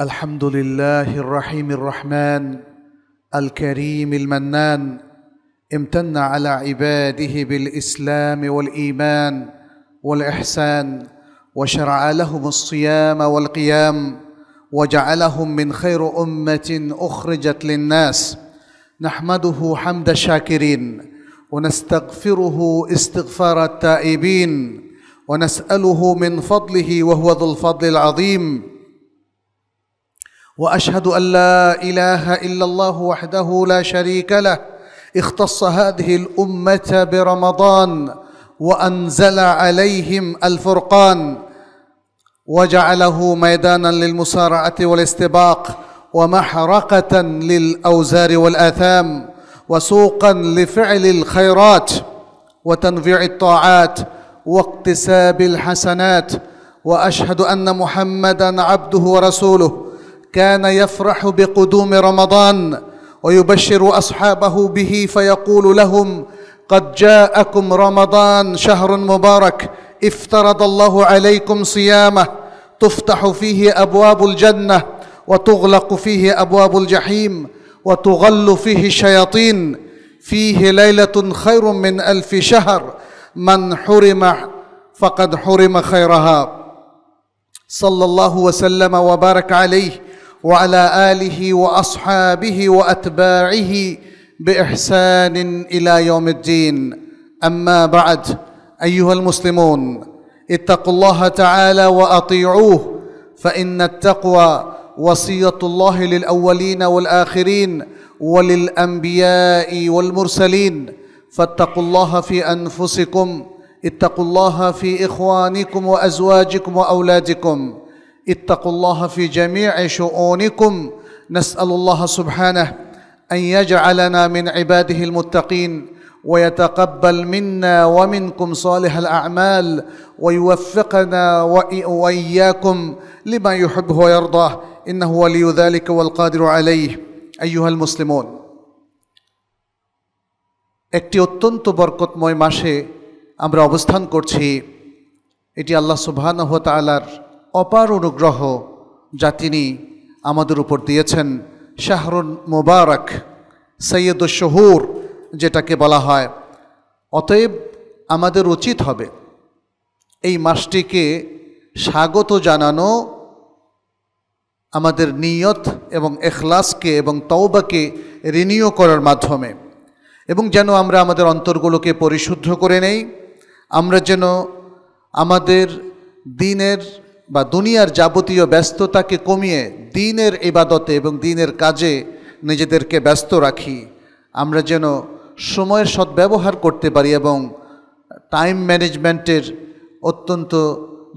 الحمد لله الرحيم الرحمن الكريم المنان امتن على عباده بالاسلام والايمان والاحسان وشرع لهم الصيام والقيام وجعلهم من خير امه اخرجت للناس نحمده حمد الشاكرين ونستغفره استغفار التائبين ونساله من فضله وهو ذو الفضل العظيم واشهد ان لا اله الا الله وحده لا شريك له اختص هذه الامه برمضان وانزل عليهم الفرقان وجعله ميدانا للمسارعه والاستباق ومحرقه للاوزار والاثام وسوقا لفعل الخيرات وتنفيع الطاعات واكتساب الحسنات واشهد ان محمدا عبده ورسوله كان يفرح بقدوم رمضان ويبشر اصحابه به فيقول لهم قد جاءكم رمضان شهر مبارك افترض الله عليكم صيامه تفتح فيه ابواب الجنه وتغلق فيه ابواب الجحيم وتغل فيه الشياطين فيه ليله خير من الف شهر من حرم فقد حرم خيرها صلى الله وسلم وبارك عليه وعلى اله واصحابه واتباعه باحسان الى يوم الدين اما بعد ايها المسلمون اتقوا الله تعالى واطيعوه فان التقوى وصيه الله للاولين والاخرين وللانبياء والمرسلين فاتقوا الله في انفسكم اتقوا الله في اخوانكم وازواجكم واولادكم اتقوا الله في جميع شؤونكم نسال الله سبحانه ان يجعلنا من عباده المتقين ويتقبل منا ومنكم صالح الاعمال ويوفقنا واياكم لما يحبه ويرضاه انه ولي ذلك والقادر عليه ايها المسلمون একটি অত্যন্ত বরকতময় মাসে আমরা অবস্থান করছি এটি আল্লাহ সুবহানাহু ওয়া তাআলার অপার অনুগ্রহ যা তিনি আমাদের উপর দিয়েছেন শাহরুন মোবারক সৈয়দ শহুর যেটাকে বলা হয় অতএব আমাদের উচিত হবে এই মাসটিকে স্বাগত জানানো আমাদের নিয়ত এবং এখলাসকে এবং তওবাকে রিনিউ করার মাধ্যমে এবং যেন আমরা আমাদের অন্তরগুলোকে পরিশুদ্ধ করে নেই আমরা যেন আমাদের দিনের বা দুনিয়ার যাবতীয় ব্যস্ততাকে কমিয়ে দিনের ইবাদতে এবং দিনের কাজে নিজেদেরকে ব্যস্ত রাখি আমরা যেন সময়ের সদ্ব্যবহার করতে পারি এবং টাইম ম্যানেজমেন্টের অত্যন্ত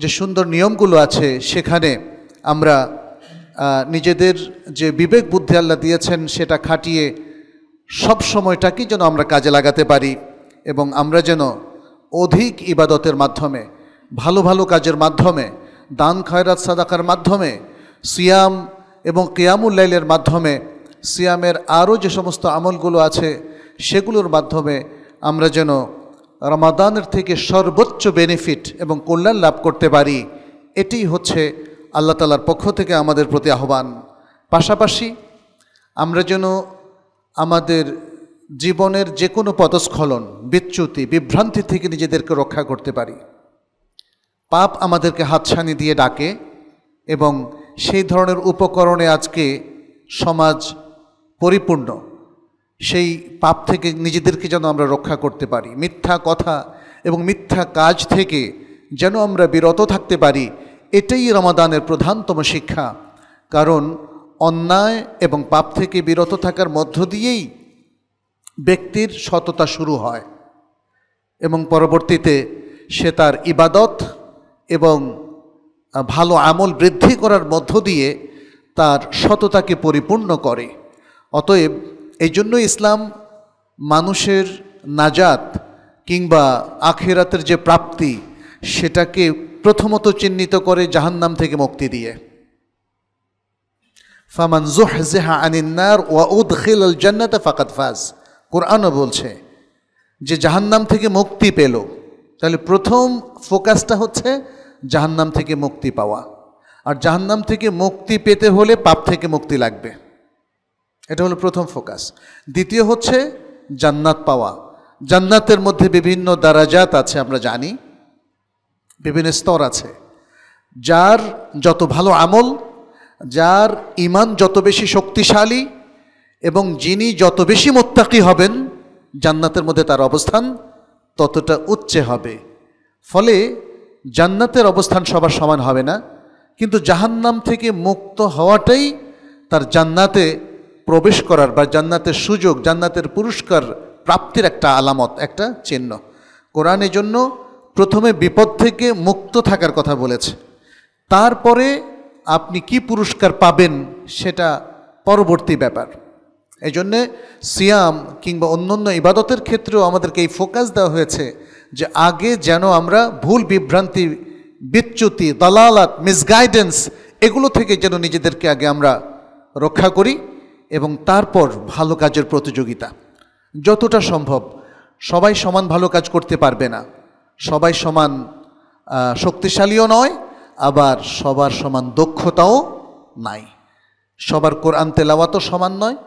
যে সুন্দর নিয়মগুলো আছে সেখানে আমরা নিজেদের যে বিবেক বুদ্ধি আল্লাহ দিয়েছেন সেটা খাটিয়ে সব সময়টাকেই যেন আমরা কাজে লাগাতে পারি এবং আমরা যেন অধিক ইবাদতের মাধ্যমে ভালো ভালো কাজের মাধ্যমে দান খায়রাত সাদাকার মাধ্যমে সিয়াম এবং কেয়ামুল্লাইলের মাধ্যমে সিয়ামের আরও যে সমস্ত আমলগুলো আছে সেগুলোর মাধ্যমে আমরা যেন রমাদানের থেকে সর্বোচ্চ বেনিফিট এবং কল্যাণ লাভ করতে পারি এটি হচ্ছে আল্লাহ তালার পক্ষ থেকে আমাদের প্রতি আহ্বান পাশাপাশি আমরা যেন আমাদের জীবনের যে কোনো পদস্খলন বিচ্যুতি বিভ্রান্তি থেকে নিজেদেরকে রক্ষা করতে পারি পাপ আমাদেরকে হাতছানি দিয়ে ডাকে এবং সেই ধরনের উপকরণে আজকে সমাজ পরিপূর্ণ সেই পাপ থেকে নিজেদেরকে যেন আমরা রক্ষা করতে পারি মিথ্যা কথা এবং মিথ্যা কাজ থেকে যেন আমরা বিরত থাকতে পারি এটাই রমাদানের প্রধানতম শিক্ষা কারণ অন্যায় এবং পাপ থেকে বিরত থাকার মধ্য দিয়েই ব্যক্তির সততা শুরু হয় এবং পরবর্তীতে সে তার ইবাদত এবং ভালো আমল বৃদ্ধি করার মধ্য দিয়ে তার সততাকে পরিপূর্ণ করে অতএব এই জন্য ইসলাম মানুষের নাজাত কিংবা আখেরাতের যে প্রাপ্তি সেটাকে প্রথমত চিহ্নিত করে জাহান্নাম থেকে মুক্তি দিয়ে ফামান জোহজেহা আনিন্নার ওয়া উদ্খিল জান্নাত ফাকাত ফাজ কোরআনও বলছে যে জাহান্নাম থেকে মুক্তি পেল তাহলে প্রথম ফোকাসটা হচ্ছে জাহান্নাম থেকে মুক্তি পাওয়া আর জাহান্নাম থেকে মুক্তি পেতে হলে পাপ থেকে মুক্তি লাগবে এটা হলো প্রথম ফোকাস দ্বিতীয় হচ্ছে জান্নাত পাওয়া জান্নাতের মধ্যে বিভিন্ন দারাজাত আছে আমরা জানি বিভিন্ন স্তর আছে যার যত ভালো আমল যার ইমান যত বেশি শক্তিশালী এবং যিনি যত বেশি মোত্তাকি হবেন জান্নাতের মধ্যে তার অবস্থান ততটা উচ্চে হবে ফলে জান্নাতের অবস্থান সবার সমান হবে না কিন্তু জাহান্নাম থেকে মুক্ত হওয়াটাই তার জান্নাতে প্রবেশ করার বা জান্নাতের সুযোগ জান্নাতের পুরস্কার প্রাপ্তির একটা আলামত একটা চিহ্ন কোরআনের জন্য প্রথমে বিপদ থেকে মুক্ত থাকার কথা বলেছে তারপরে আপনি কি পুরস্কার পাবেন সেটা পরবর্তী ব্যাপার এই জন্যে সিয়াম কিংবা অন্যান্য ইবাদতের ক্ষেত্রেও আমাদেরকে এই ফোকাস দেওয়া হয়েছে যে আগে যেন আমরা ভুল বিভ্রান্তি বিচ্যুতি দালালাত মিসগাইডেন্স এগুলো থেকে যেন নিজেদেরকে আগে আমরা রক্ষা করি এবং তারপর ভালো কাজের প্রতিযোগিতা যতটা সম্ভব সবাই সমান ভালো কাজ করতে পারবে না সবাই সমান শক্তিশালীও নয় আবার সবার সমান দক্ষতাও নাই সবার কোরআন তেলাওয়াতও সমান নয়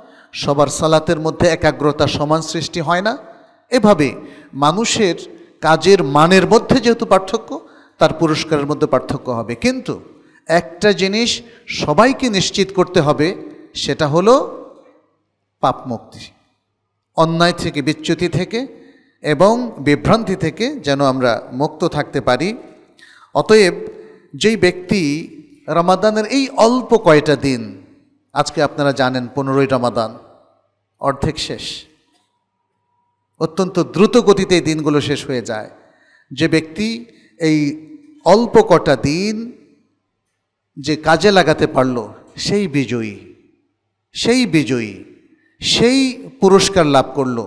সবার সালাতের মধ্যে একাগ্রতা সমান সৃষ্টি হয় না এভাবে মানুষের কাজের মানের মধ্যে যেহেতু পার্থক্য তার পুরস্কারের মধ্যে পার্থক্য হবে কিন্তু একটা জিনিস সবাইকে নিশ্চিত করতে হবে সেটা হলো পাপমুক্তি অন্যায় থেকে বিচ্যুতি থেকে এবং বিভ্রান্তি থেকে যেন আমরা মুক্ত থাকতে পারি অতএব যেই ব্যক্তি রমাদানের এই অল্প কয়টা দিন আজকে আপনারা জানেন পনেরোই রমাদান অর্ধেক শেষ অত্যন্ত দ্রুত গতিতে দিনগুলো শেষ হয়ে যায় যে ব্যক্তি এই অল্প কটা দিন যে কাজে লাগাতে পারল সেই বিজয়ী সেই বিজয়ী সেই পুরস্কার লাভ করল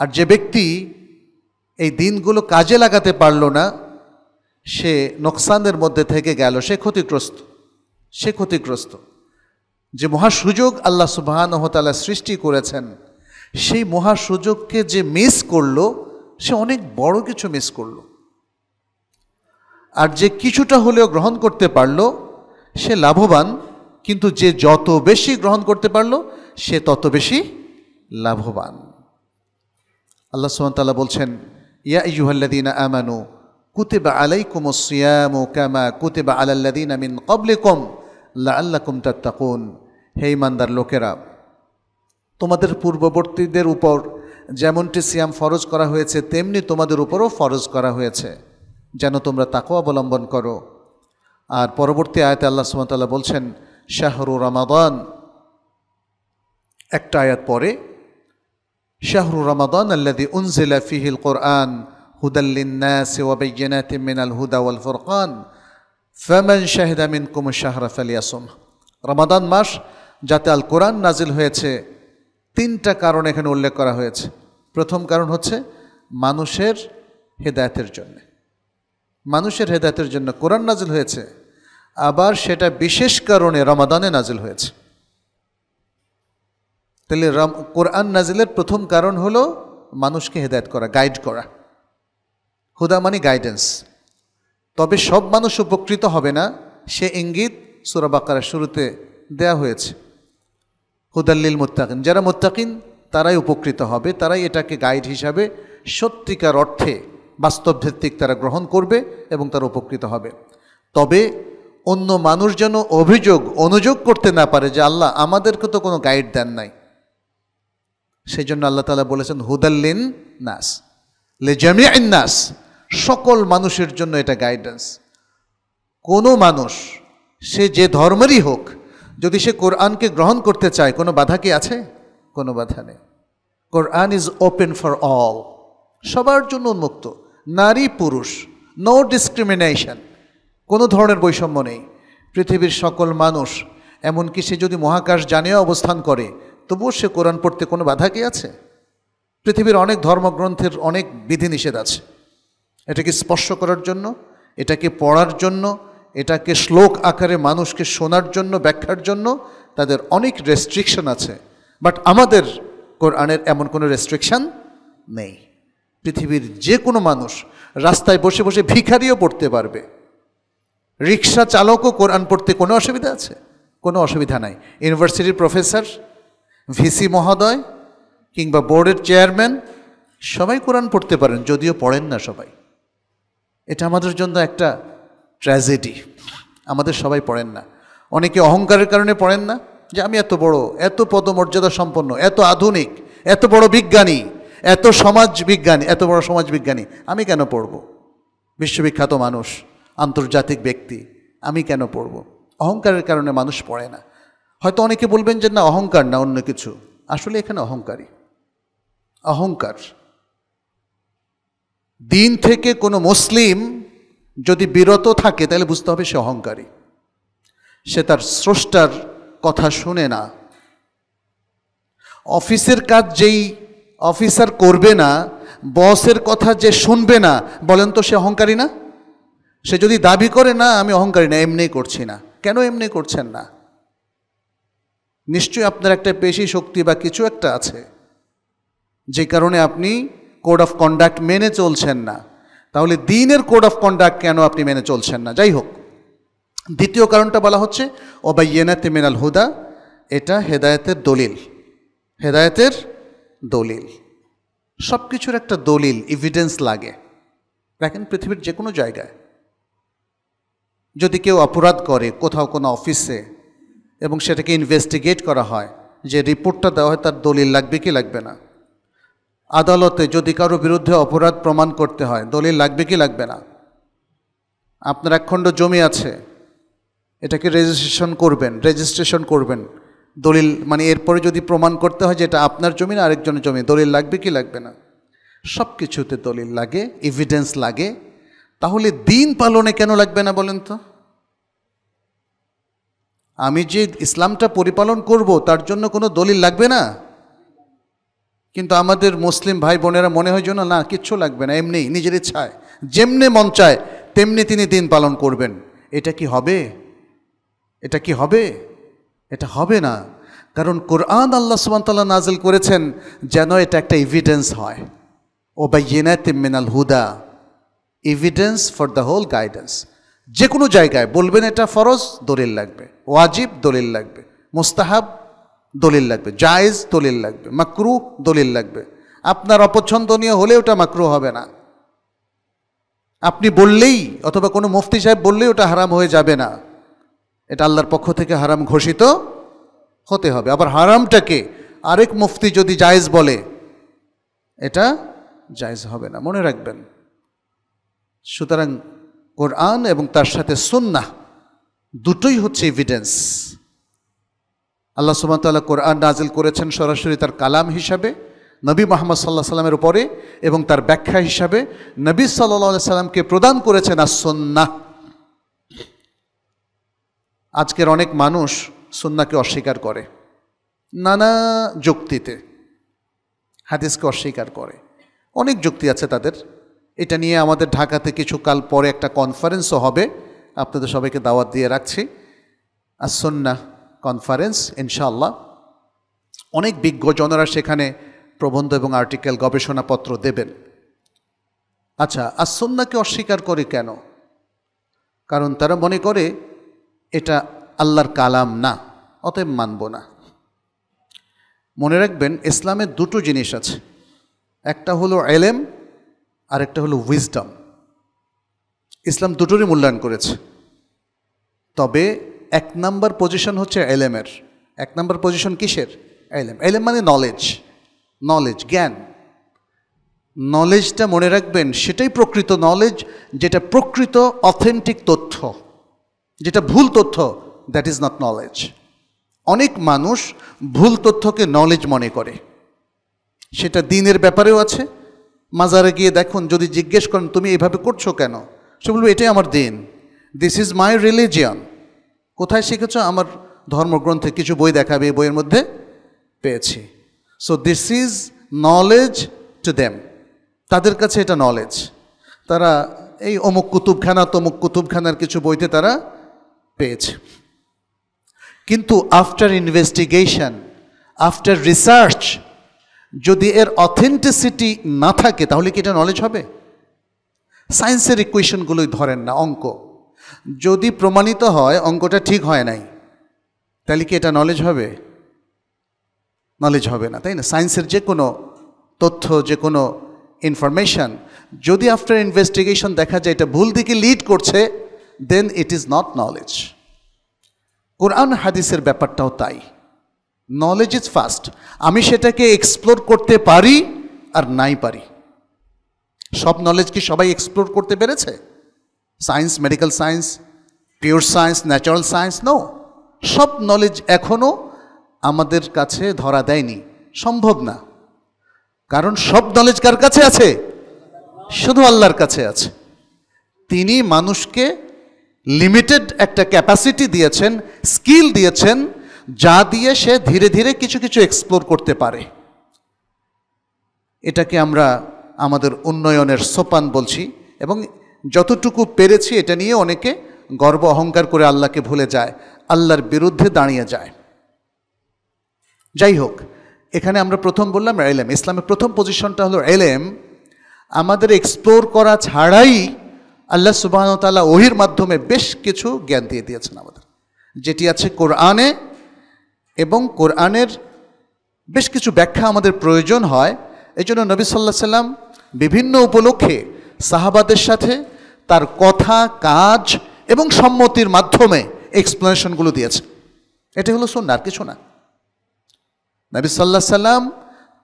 আর যে ব্যক্তি এই দিনগুলো কাজে লাগাতে পারল না সে নোকসানের মধ্যে থেকে গেল সে ক্ষতিগ্রস্ত সে ক্ষতিগ্রস্ত যে মহাসুযোগ আল্লাহ সুবাহানহতালা সৃষ্টি করেছেন সেই মহা সুযোগকে যে মিস করলো সে অনেক বড় কিছু মিস করল আর যে কিছুটা হলেও গ্রহণ করতে পারল সে লাভবান কিন্তু যে যত বেশি গ্রহণ করতে পারল সে তত বেশি লাভবান আল্লাহ সুমতাল্লাহ বলছেন ইয়া ইয়ুহাল্লাদিন আমানু কুতিবা আলাইকুম ক্যামা কামা কুতিবা আলাল্লাদিন আমিন কম লা আল্লাকুম তাত্তাকুন হে ইমানদার লোকেরা তোমাদের পূর্ববর্তীদের উপর যেমনটি সিয়াম ফরজ করা হয়েছে তেমনি তোমাদের উপরও ফরজ করা হয়েছে যেন তোমরা তাকেও অবলম্বন করো আর পরবর্তী আয়াতে আল্লাহ সুমতাল্লাহ বলছেন শাহরু রমাদান একটা আয়াত পরে শাহরু রমাদান আল্লাদি উনজিলা ফিহিল কোরআন হুদাল্লিন্নাস ওয়াবাইয়ানাত মিনাল হুদা ওয়াল ফুরকান ফেমেন শাহিদা কুমু শাহরাফ আলিয়াসম রমাদান মাস যাতে আল কোরআন নাজিল হয়েছে তিনটা কারণ এখানে উল্লেখ করা হয়েছে প্রথম কারণ হচ্ছে মানুষের হেদায়তের জন্য মানুষের হেদায়তের জন্য কোরআন নাজিল হয়েছে আবার সেটা বিশেষ কারণে রমাদানে নাজিল হয়েছে তাহলে কোরআন নাজিলের প্রথম কারণ হল মানুষকে হেদায়ত করা গাইড করা হুদা মানে গাইডেন্স তবে সব মানুষ উপকৃত হবে না সে ইঙ্গিত সুরাবাকার শুরুতে দেয়া হয়েছে হুদাল্লিল মুত্তাকিন যারা মুত্তাকিন তারাই উপকৃত হবে তারাই এটাকে গাইড হিসাবে সত্যিকার অর্থে বাস্তবভিত্তিক তারা গ্রহণ করবে এবং তারা উপকৃত হবে তবে অন্য মানুষ যেন অভিযোগ অনুযোগ করতে না পারে যে আল্লাহ আমাদেরকে তো কোনো গাইড দেন নাই সেই জন্য আল্লাহ তালা বলেছেন হুদাল্লিন নাস লেজামিয়ান নাস সকল মানুষের জন্য এটা গাইডেন্স কোনো মানুষ সে যে ধর্মেরই হোক যদি সে কোরআনকে গ্রহণ করতে চায় কোনো বাধা কি আছে কোনো বাধা নেই Quran is open for all সবার জন্য উন্মুক্ত নারী পুরুষ নো ডিসক্রিমিনেশন কোনো ধরনের বৈষম্য নেই পৃথিবীর সকল মানুষ এমনকি সে যদি মহাকাশ জানেও অবস্থান করে তবুও সে কোরআন পড়তে কোনো বাধা কি আছে পৃথিবীর অনেক ধর্মগ্রন্থের অনেক বিধিনিষেধ আছে এটাকে স্পর্শ করার জন্য এটাকে পড়ার জন্য এটাকে শ্লোক আকারে মানুষকে শোনার জন্য ব্যাখ্যার জন্য তাদের অনেক রেস্ট্রিকশন আছে বাট আমাদের কোরআনের এমন কোনো রেস্ট্রিকশান নেই পৃথিবীর যে কোনো মানুষ রাস্তায় বসে বসে ভিখারিও পড়তে পারবে রিক্সা চালকও কোরআন পড়তে কোনো অসুবিধা আছে কোনো অসুবিধা নাই ইউনিভার্সিটির প্রফেসর ভিসি মহোদয় কিংবা বোর্ডের চেয়ারম্যান সবাই কোরআন পড়তে পারেন যদিও পড়েন না সবাই এটা আমাদের জন্য একটা ট্র্যাজেডি আমাদের সবাই পড়েন না অনেকে অহংকারের কারণে পড়েন না যে আমি এত বড় এত পদমর্যাদা সম্পন্ন এত আধুনিক এত বড় বিজ্ঞানী এত সমাজ বিজ্ঞানী এত বড় সমাজ বিজ্ঞানী আমি কেন পড়ব বিশ্ববিখ্যাত মানুষ আন্তর্জাতিক ব্যক্তি আমি কেন পড়ব অহংকারের কারণে মানুষ পড়ে না হয়তো অনেকে বলবেন যে না অহংকার না অন্য কিছু আসলে এখানে অহংকারী অহংকার দিন থেকে কোনো মুসলিম যদি বিরত থাকে তাহলে বুঝতে হবে সে অহংকারী সে তার স্রষ্টার কথা শুনে না অফিসের কাজ যেই অফিসার করবে না বসের কথা যে শুনবে না বলেন তো সে অহংকারী না সে যদি দাবি করে না আমি অহংকারী না এমনি করছি না কেন এমনি করছেন না নিশ্চয়ই আপনার একটা পেশি শক্তি বা কিছু একটা আছে যে কারণে আপনি কোড অফ কন্ডাক্ট মেনে চলছেন না তাহলে দিনের কোড অফ কন্ডাক্ট কেন আপনি মেনে চলছেন না যাই হোক দ্বিতীয় কারণটা বলা হচ্ছে ও ইয়েনাতে মেনাল হুদা এটা হেদায়েতের দলিল হেদায়েতের দলিল সব কিছুর একটা দলিল ইভিডেন্স লাগে দেখেন পৃথিবীর যে কোনো জায়গায় যদি কেউ অপরাধ করে কোথাও কোনো অফিসে এবং সেটাকে ইনভেস্টিগেট করা হয় যে রিপোর্টটা দেওয়া হয় তার দলিল লাগবে কি লাগবে না আদালতে যদি কারো বিরুদ্ধে অপরাধ প্রমাণ করতে হয় দলিল লাগবে কি লাগবে না আপনার একখণ্ড জমি আছে এটাকে রেজিস্ট্রেশন করবেন রেজিস্ট্রেশন করবেন দলিল মানে এরপরে যদি প্রমাণ করতে হয় যে এটা আপনার জমি না আরেকজনের জমি দলিল লাগবে কি লাগবে না সব কিছুতে দলিল লাগে এভিডেন্স লাগে তাহলে দিন পালনে কেন লাগবে না বলেন তো আমি যে ইসলামটা পরিপালন করব তার জন্য কোনো দলিল লাগবে না কিন্তু আমাদের মুসলিম ভাই বোনেরা মনে হয় যেন না কিচ্ছু লাগবে না এমনি নিজের ইচ্ছায় যেমনি মন চায় তেমনি তিনি দিন পালন করবেন এটা কি হবে এটা কি হবে এটা হবে না কারণ কোরআন আল্লাহ সুবান্তাল্লাহ নাজিল করেছেন যেন এটা একটা এভিডেন্স হয় ও বা মিনাল হুদা evidence for the whole guidance যে কোনো জায়গায় বলবেন এটা ফরজ দলিল লাগবে ওয়াজিব দলিল লাগবে মোস্তাহাব দলিল লাগবে জায়েজ দলিল লাগবে মাকরু দলিল লাগবে আপনার অপছন্দনীয় হলে ওটা মাকরু হবে না আপনি বললেই অথবা কোনো মুফতি সাহেব বললেই ওটা হারাম হয়ে যাবে না এটা আল্লাহর পক্ষ থেকে হারাম ঘোষিত হতে হবে আবার হারামটাকে আরেক মুফতি যদি জায়েজ বলে এটা জায়েজ হবে না মনে রাখবেন সুতরাং কোরআন এবং তার সাথে সুন্নাহ দুটোই হচ্ছে এভিডেন্স আল্লাহ সুবাহতাল্লাহ কোরআন নাজিল করেছেন সরাসরি তার কালাম হিসাবে নবী মোহাম্মদ সাল্লাহ সাল্লামের উপরে এবং তার ব্যাখ্যা হিসাবে নবী সাল্লাহ সাল্লামকে প্রদান করেছেন আর সন্না আজকের অনেক মানুষ সন্নাকে অস্বীকার করে নানা যুক্তিতে হাদিসকে অস্বীকার করে অনেক যুক্তি আছে তাদের এটা নিয়ে আমাদের ঢাকাতে কিছুকাল পরে একটা কনফারেন্সও হবে আপনাদের সবাইকে দাওয়াত দিয়ে রাখছি আর সন্না কনফারেন্স ইনশাল্লাহ অনেক বিজ্ঞজনরা সেখানে প্রবন্ধ এবং আর্টিকেল গবেষণাপত্র দেবেন আচ্ছা আসন্নাকে অস্বীকার করে কেন কারণ তারা মনে করে এটা আল্লাহর কালাম না অতএব মানব না মনে রাখবেন ইসলামের দুটো জিনিস আছে একটা হলো এলেম আর একটা হলো উইজডম ইসলাম দুটোরই মূল্যায়ন করেছে তবে এক নম্বর পজিশন হচ্ছে এলেমের এক নম্বর পজিশন কিসের এলেম এলেম মানে নলেজ নলেজ জ্ঞান নলেজটা মনে রাখবেন সেটাই প্রকৃত নলেজ যেটা প্রকৃত অথেন্টিক তথ্য যেটা ভুল তথ্য দ্যাট ইজ নট নলেজ অনেক মানুষ ভুল তথ্যকে নলেজ মনে করে সেটা দিনের ব্যাপারেও আছে মাজারে গিয়ে দেখুন যদি জিজ্ঞেস করেন তুমি এভাবে করছো কেন সে বলবে এটাই আমার দিন দিস ইজ মাই রিলিজিয়ান কোথায় শিখেছ আমার ধর্মগ্রন্থে কিছু বই দেখাবে এই বইয়ের মধ্যে পেয়েছি so this is knowledge to them তাদের কাছে এটা নলেজ তারা এই অমুক কুতুবখানা তমুক কুতুবখানার কিছু বইতে তারা পেয়েছে কিন্তু আফটার ইনভেস্টিগেশন আফটার রিসার্চ যদি এর অথেন্টিসিটি না থাকে তাহলে কি এটা নলেজ হবে সায়েন্সের ইকুয়েশনগুলোই ধরেন না অঙ্ক যদি প্রমাণিত হয় অঙ্কটা ঠিক হয় নাই তাহলে কি এটা নলেজ হবে নলেজ হবে না তাই না সায়েন্সের যে কোনো তথ্য যে কোনো ইনফরমেশান যদি আফটার ইনভেস্টিগেশন দেখা যায় এটা ভুল দিকে লিড করছে then it is not knowledge Quran হাদিসের ব্যাপারটাও তাই নলেজ ইজ ফার্স্ট আমি সেটাকে এক্সপ্লোর করতে পারি আর নাই পারি সব নলেজ কি সবাই এক্সপ্লোর করতে পেরেছে science medical science pure science natural science no সব নলেজ এখনও আমাদের কাছে ধরা দেয়নি সম্ভব না কারণ সব নলেজ কার কাছে আছে শুধু আল্লাহর কাছে আছে তিনি মানুষকে লিমিটেড একটা ক্যাপাসিটি দিয়েছেন স্কিল দিয়েছেন যা দিয়ে সে ধীরে ধীরে কিছু কিছু এক্সপ্লোর করতে পারে এটাকে আমরা আমাদের উন্নয়নের সোপান বলছি এবং যতটুকু পেরেছি এটা নিয়ে অনেকে গর্ব অহংকার করে আল্লাহকে ভুলে যায় আল্লাহর বিরুদ্ধে দাঁড়িয়ে যায় যাই হোক এখানে আমরা প্রথম বললাম এলএম ইসলামের প্রথম পজিশনটা হলো এলেম আমাদের এক্সপ্লোর করা ছাড়াই আল্লাহ সুবাহতাল্লাহ ওহির মাধ্যমে বেশ কিছু জ্ঞান দিয়ে দিয়েছেন আমাদের যেটি আছে কোরআনে এবং কোরআনের বেশ কিছু ব্যাখ্যা আমাদের প্রয়োজন হয় এই জন্য নবী সাল্লাহ সাল্লাম বিভিন্ন উপলক্ষে সাহাবাদের সাথে তার কথা কাজ এবং সম্মতির মাধ্যমে এক্সপ্লেনেশনগুলো দিয়েছে এটা হলো শোন আর কিছু না নবী সাল্লাহ সাল্লাম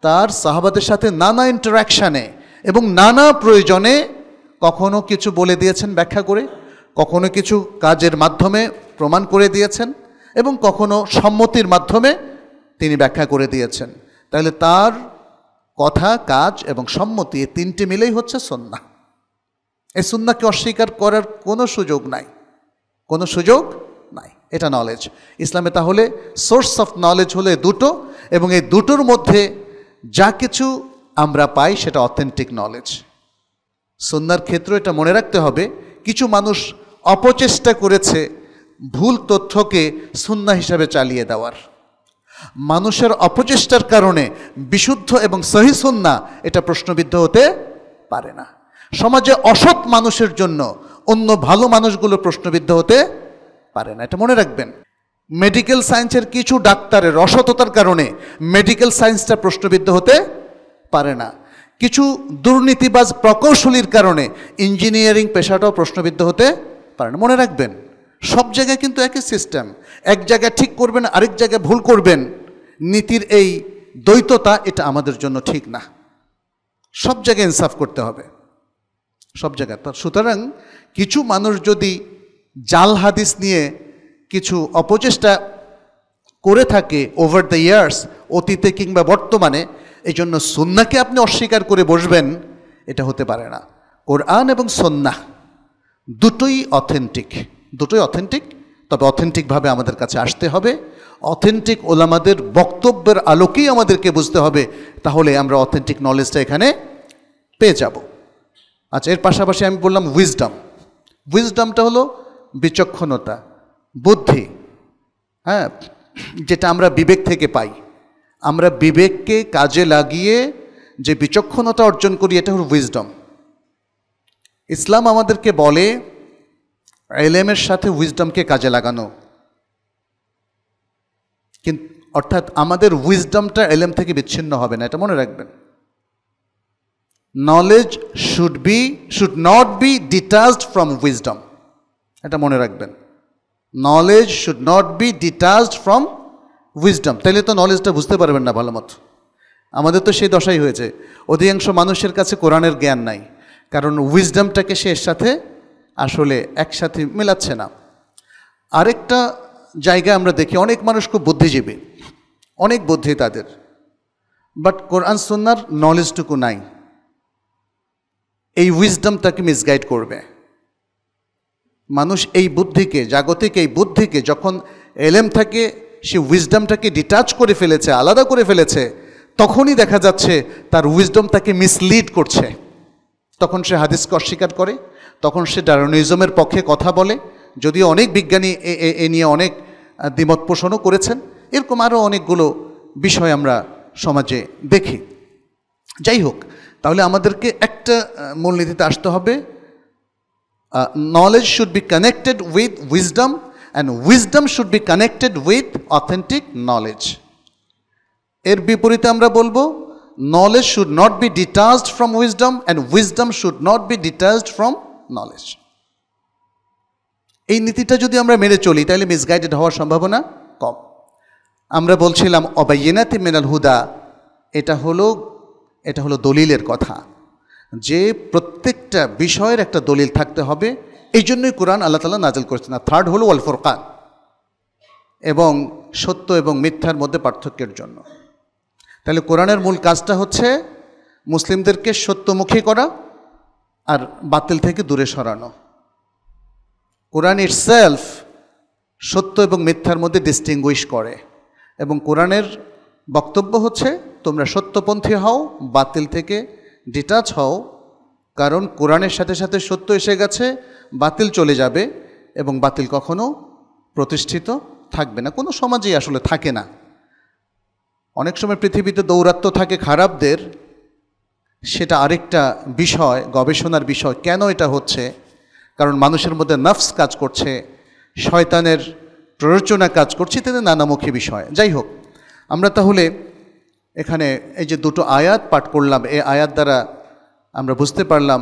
তার সাহাবাদের সাথে নানা ইন্টারাকশানে এবং নানা প্রয়োজনে কখনো কিছু বলে দিয়েছেন ব্যাখ্যা করে কখনো কিছু কাজের মাধ্যমে প্রমাণ করে দিয়েছেন এবং কখনো সম্মতির মাধ্যমে তিনি ব্যাখ্যা করে দিয়েছেন তাহলে তার কথা কাজ এবং সম্মতি তিনটি মিলেই হচ্ছে সন্না এই সুন্নাকে অস্বীকার করার কোনো সুযোগ নাই কোনো সুযোগ নাই এটা নলেজ ইসলামে তাহলে সোর্স অফ নলেজ হলে দুটো এবং এই দুটোর মধ্যে যা কিছু আমরা পাই সেটা অথেন্টিক নলেজ সন্ন্যার ক্ষেত্রে এটা মনে রাখতে হবে কিছু মানুষ অপচেষ্টা করেছে ভুল তথ্যকে সুন্না হিসাবে চালিয়ে দেওয়ার মানুষের অপচেষ্টার কারণে বিশুদ্ধ এবং সহি সুন্না এটা প্রশ্নবিদ্ধ হতে পারে না সমাজে অসৎ মানুষের জন্য অন্য ভালো মানুষগুলো প্রশ্নবিদ্ধ হতে পারে না এটা মনে রাখবেন মেডিকেল সায়েন্সের কিছু ডাক্তারের অসততার কারণে মেডিকেল সায়েন্সটা প্রশ্নবিদ্ধ হতে পারে না কিছু দুর্নীতিবাজ প্রকৌশলীর কারণে ইঞ্জিনিয়ারিং পেশাটাও প্রশ্নবিদ্ধ হতে পারে না মনে রাখবেন সব জায়গায় কিন্তু একই সিস্টেম এক জায়গায় ঠিক করবেন আরেক জায়গায় ভুল করবেন নীতির এই দ্বৈততা এটা আমাদের জন্য ঠিক না সব জায়গায় ইনসাফ করতে হবে সব জায়গায় তার সুতরাং কিছু মানুষ যদি জাল হাদিস নিয়ে কিছু অপচেষ্টা করে থাকে ওভার দ্য ইয়ার্স অতীতে কিংবা বর্তমানে এই জন্য সন্নাকে আপনি অস্বীকার করে বসবেন এটা হতে পারে না কোরআন এবং সন্না দুটোই অথেন্টিক দুটোই অথেন্টিক তবে অথেন্টিকভাবে আমাদের কাছে আসতে হবে অথেন্টিক ওলামাদের বক্তব্যের আলোকেই আমাদেরকে বুঝতে হবে তাহলে আমরা অথেন্টিক নলেজটা এখানে পেয়ে যাব আচ্ছা এর পাশাপাশি আমি বললাম উইজডাম উইজডামটা হলো বিচক্ষণতা বুদ্ধি হ্যাঁ যেটা আমরা বিবেক থেকে পাই আমরা বিবেককে কাজে লাগিয়ে যে বিচক্ষণতা অর্জন করি এটা হলো উইজডম ইসলাম আমাদেরকে বলে এলেমের সাথে উইজডমকে কাজে লাগানো কিন্তু অর্থাৎ আমাদের উইজডমটা এলেম থেকে বিচ্ছিন্ন হবে না এটা মনে রাখবেন knowledge should be should not be detached from wisdom এটা মনে রাখবেন knowledge should not be detached from wisdom তাহলে তো নলেজটা বুঝতে পারবেন না ভালো মতো আমাদের তো সেই দশাই হয়েছে অধিকাংশ মানুষের কাছে কোরআনের জ্ঞান নাই কারণ উইজডমটাকে সে এর সাথে আসলে একসাথে মেলাচ্ছে না আরেকটা জায়গায় আমরা দেখি অনেক মানুষ খুব বুদ্ধিজীবী অনেক বুদ্ধি তাদের বাট কোরআন সন্ন্যার নলেজটুকু নাই এই উইজডম তাকে মিসগাইড করবে মানুষ এই বুদ্ধিকে জাগতিক এই বুদ্ধিকে যখন এলেম থাকে সে উইজডমটাকে ডিটাচ করে ফেলেছে আলাদা করে ফেলেছে তখনই দেখা যাচ্ছে তার উইজডম তাকে মিসলিড করছে তখন সে হাদিসকে অস্বীকার করে তখন সে ডারনিজমের পক্ষে কথা বলে যদিও অনেক বিজ্ঞানী এ নিয়ে অনেক দ্বিমত পোষণও করেছেন এরকম আরও অনেকগুলো বিষয় আমরা সমাজে দেখি যাই হোক তাহলে আমাদেরকে একটা মূলনীতিতে আসতে হবে knowledge should be connected with wisdom and wisdom should be connected with authentic knowledge এর বিপরীতে আমরা বলবো knowledge should not be detached from wisdom and wisdom should not be detached from knowledge এই নীতিটা যদি আমরা মেনে চলি তাহলে মিসগাইডেড হওয়ার সম্ভাবনা কম আমরা বলছিলাম অবাইয়েনাতি মেনাল হুদা এটা হলো এটা হলো দলিলের কথা যে প্রত্যেকটা বিষয়ের একটা দলিল থাকতে হবে এই জন্যই কোরআন আল্লাহ তালা নাজল করেছেন আর থার্ড হলো অল ফোরকান এবং সত্য এবং মিথ্যার মধ্যে পার্থক্যের জন্য তাহলে কোরআনের মূল কাজটা হচ্ছে মুসলিমদেরকে সত্যমুখী করা আর বাতিল থেকে দূরে সরানো কোরআন ইট সেলফ সত্য এবং মিথ্যার মধ্যে ডিস্টিংগুইশ করে এবং কোরআনের বক্তব্য হচ্ছে তোমরা সত্যপন্থী হও বাতিল থেকে ডিটাচ হও কারণ কোরআনের সাথে সাথে সত্য এসে গেছে বাতিল চলে যাবে এবং বাতিল কখনো প্রতিষ্ঠিত থাকবে না কোনো সমাজেই আসলে থাকে না অনেক সময় পৃথিবীতে দৌরাত্ম থাকে খারাপদের সেটা আরেকটা বিষয় গবেষণার বিষয় কেন এটা হচ্ছে কারণ মানুষের মধ্যে নফস কাজ করছে শয়তানের প্ররোচনা কাজ করছে তাদের নানামুখী বিষয় যাই হোক আমরা তাহলে এখানে এই যে দুটো আয়াত পাঠ করলাম এই আয়াত দ্বারা আমরা বুঝতে পারলাম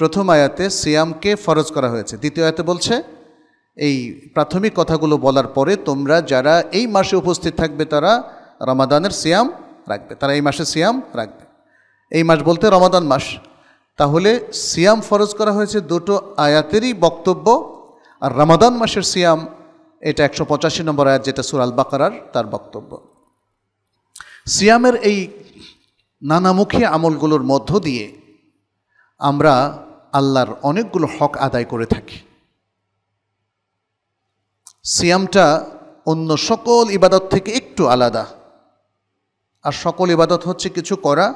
প্রথম আয়াতে সিয়ামকে ফরজ করা হয়েছে দ্বিতীয় আয়াতে বলছে এই প্রাথমিক কথাগুলো বলার পরে তোমরা যারা এই মাসে উপস্থিত থাকবে তারা রমাদানের সিয়াম রাখবে তারা এই মাসে সিয়াম রাখবে এই মাস বলতে রমাদান মাস তাহলে সিয়াম ফরজ করা হয়েছে দুটো আয়াতেরই বক্তব্য আর রমাদান মাসের সিয়াম এটা একশো পঁচাশি নম্বর আয়াত যেটা সুরাল বাকারার তার বক্তব্য সিয়ামের এই নানামুখী আমলগুলোর মধ্য দিয়ে আমরা আল্লাহর অনেকগুলো হক আদায় করে থাকি সিয়ামটা অন্য সকল ইবাদত থেকে একটু আলাদা আর সকল ইবাদত হচ্ছে কিছু করা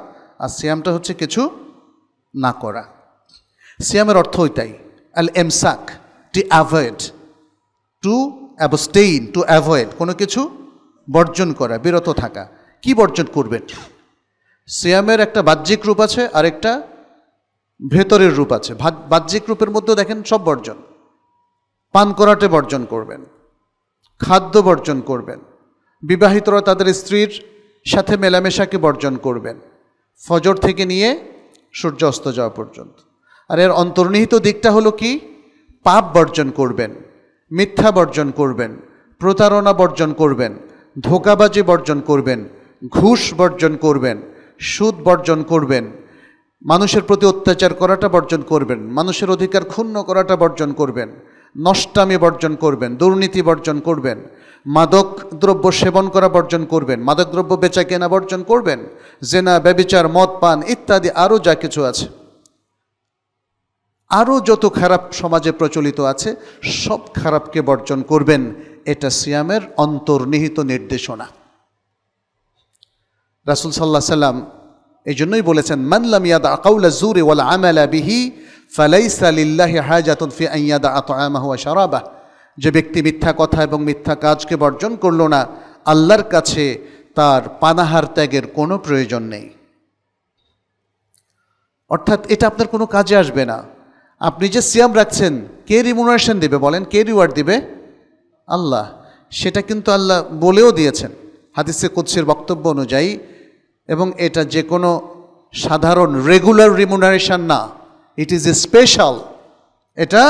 আর সিয়ামটা হচ্ছে কিছু না করা সিয়ামের অর্থ ওইটাই অ্যাল এমসাক to avoid to abstain to avoid কোনো কিছু বর্জন করা বিরত থাকা কি বর্জন করবেন সিয়ামের একটা বাহ্যিক রূপ আছে আর একটা ভেতরের রূপ আছে বাহ্যিক রূপের মধ্যে দেখেন সব বর্জন পান করাটে বর্জন করবেন খাদ্য বর্জন করবেন বিবাহিতরা তাদের স্ত্রীর সাথে মেলামেশাকে বর্জন করবেন ফজর থেকে নিয়ে সূর্য অস্ত যাওয়া পর্যন্ত আর এর অন্তর্নিহিত দিকটা হলো কি পাপ বর্জন করবেন মিথ্যা বর্জন করবেন প্রতারণা বর্জন করবেন ধোকাবাজি বর্জন করবেন ঘুষ বর্জন করবেন সুদ বর্জন করবেন মানুষের প্রতি অত্যাচার করাটা বর্জন করবেন মানুষের অধিকার ক্ষুণ্ণ করাটা বর্জন করবেন নষ্টামি বর্জন করবেন দুর্নীতি বর্জন করবেন মাদক দ্রব্য সেবন করা বর্জন করবেন মাদক দ্রব্য বেচা কেনা বর্জন করবেন জেনা ব্যবিচার মদ পান ইত্যাদি আরও যা কিছু আছে আরও যত খারাপ সমাজে প্রচলিত আছে সব খারাপকে বর্জন করবেন এটা সিয়ামের অন্তর্নিহিত নির্দেশনা রাসুল সাল্লাহ সাল্লাম এই জন্যই বলেছেন মানলাম ইয়াদ আকাউল জুরে ওয়াল আমালা বিহি ফালাইসা লিল্লাহি হাজাতুন ফি আইয়াদা আত ওয়া শারাবাহ যে ব্যক্তি মিথ্যা কথা এবং মিথ্যা কাজকে বর্জন করল না আল্লাহর কাছে তার পানাহার ত্যাগের কোনো প্রয়োজন নেই অর্থাৎ এটা আপনার কোনো কাজে আসবে না আপনি যে সিয়াম রাখছেন কে রিমুনারেশন দেবে বলেন কে রিওয়ার্ড দিবে আল্লাহ সেটা কিন্তু আল্লাহ বলেও দিয়েছেন হাদিসে কুৎসের বক্তব্য অনুযায়ী এবং এটা যে কোনো সাধারণ রেগুলার রিমুনারেশন না ইট ইজ এ স্পেশাল এটা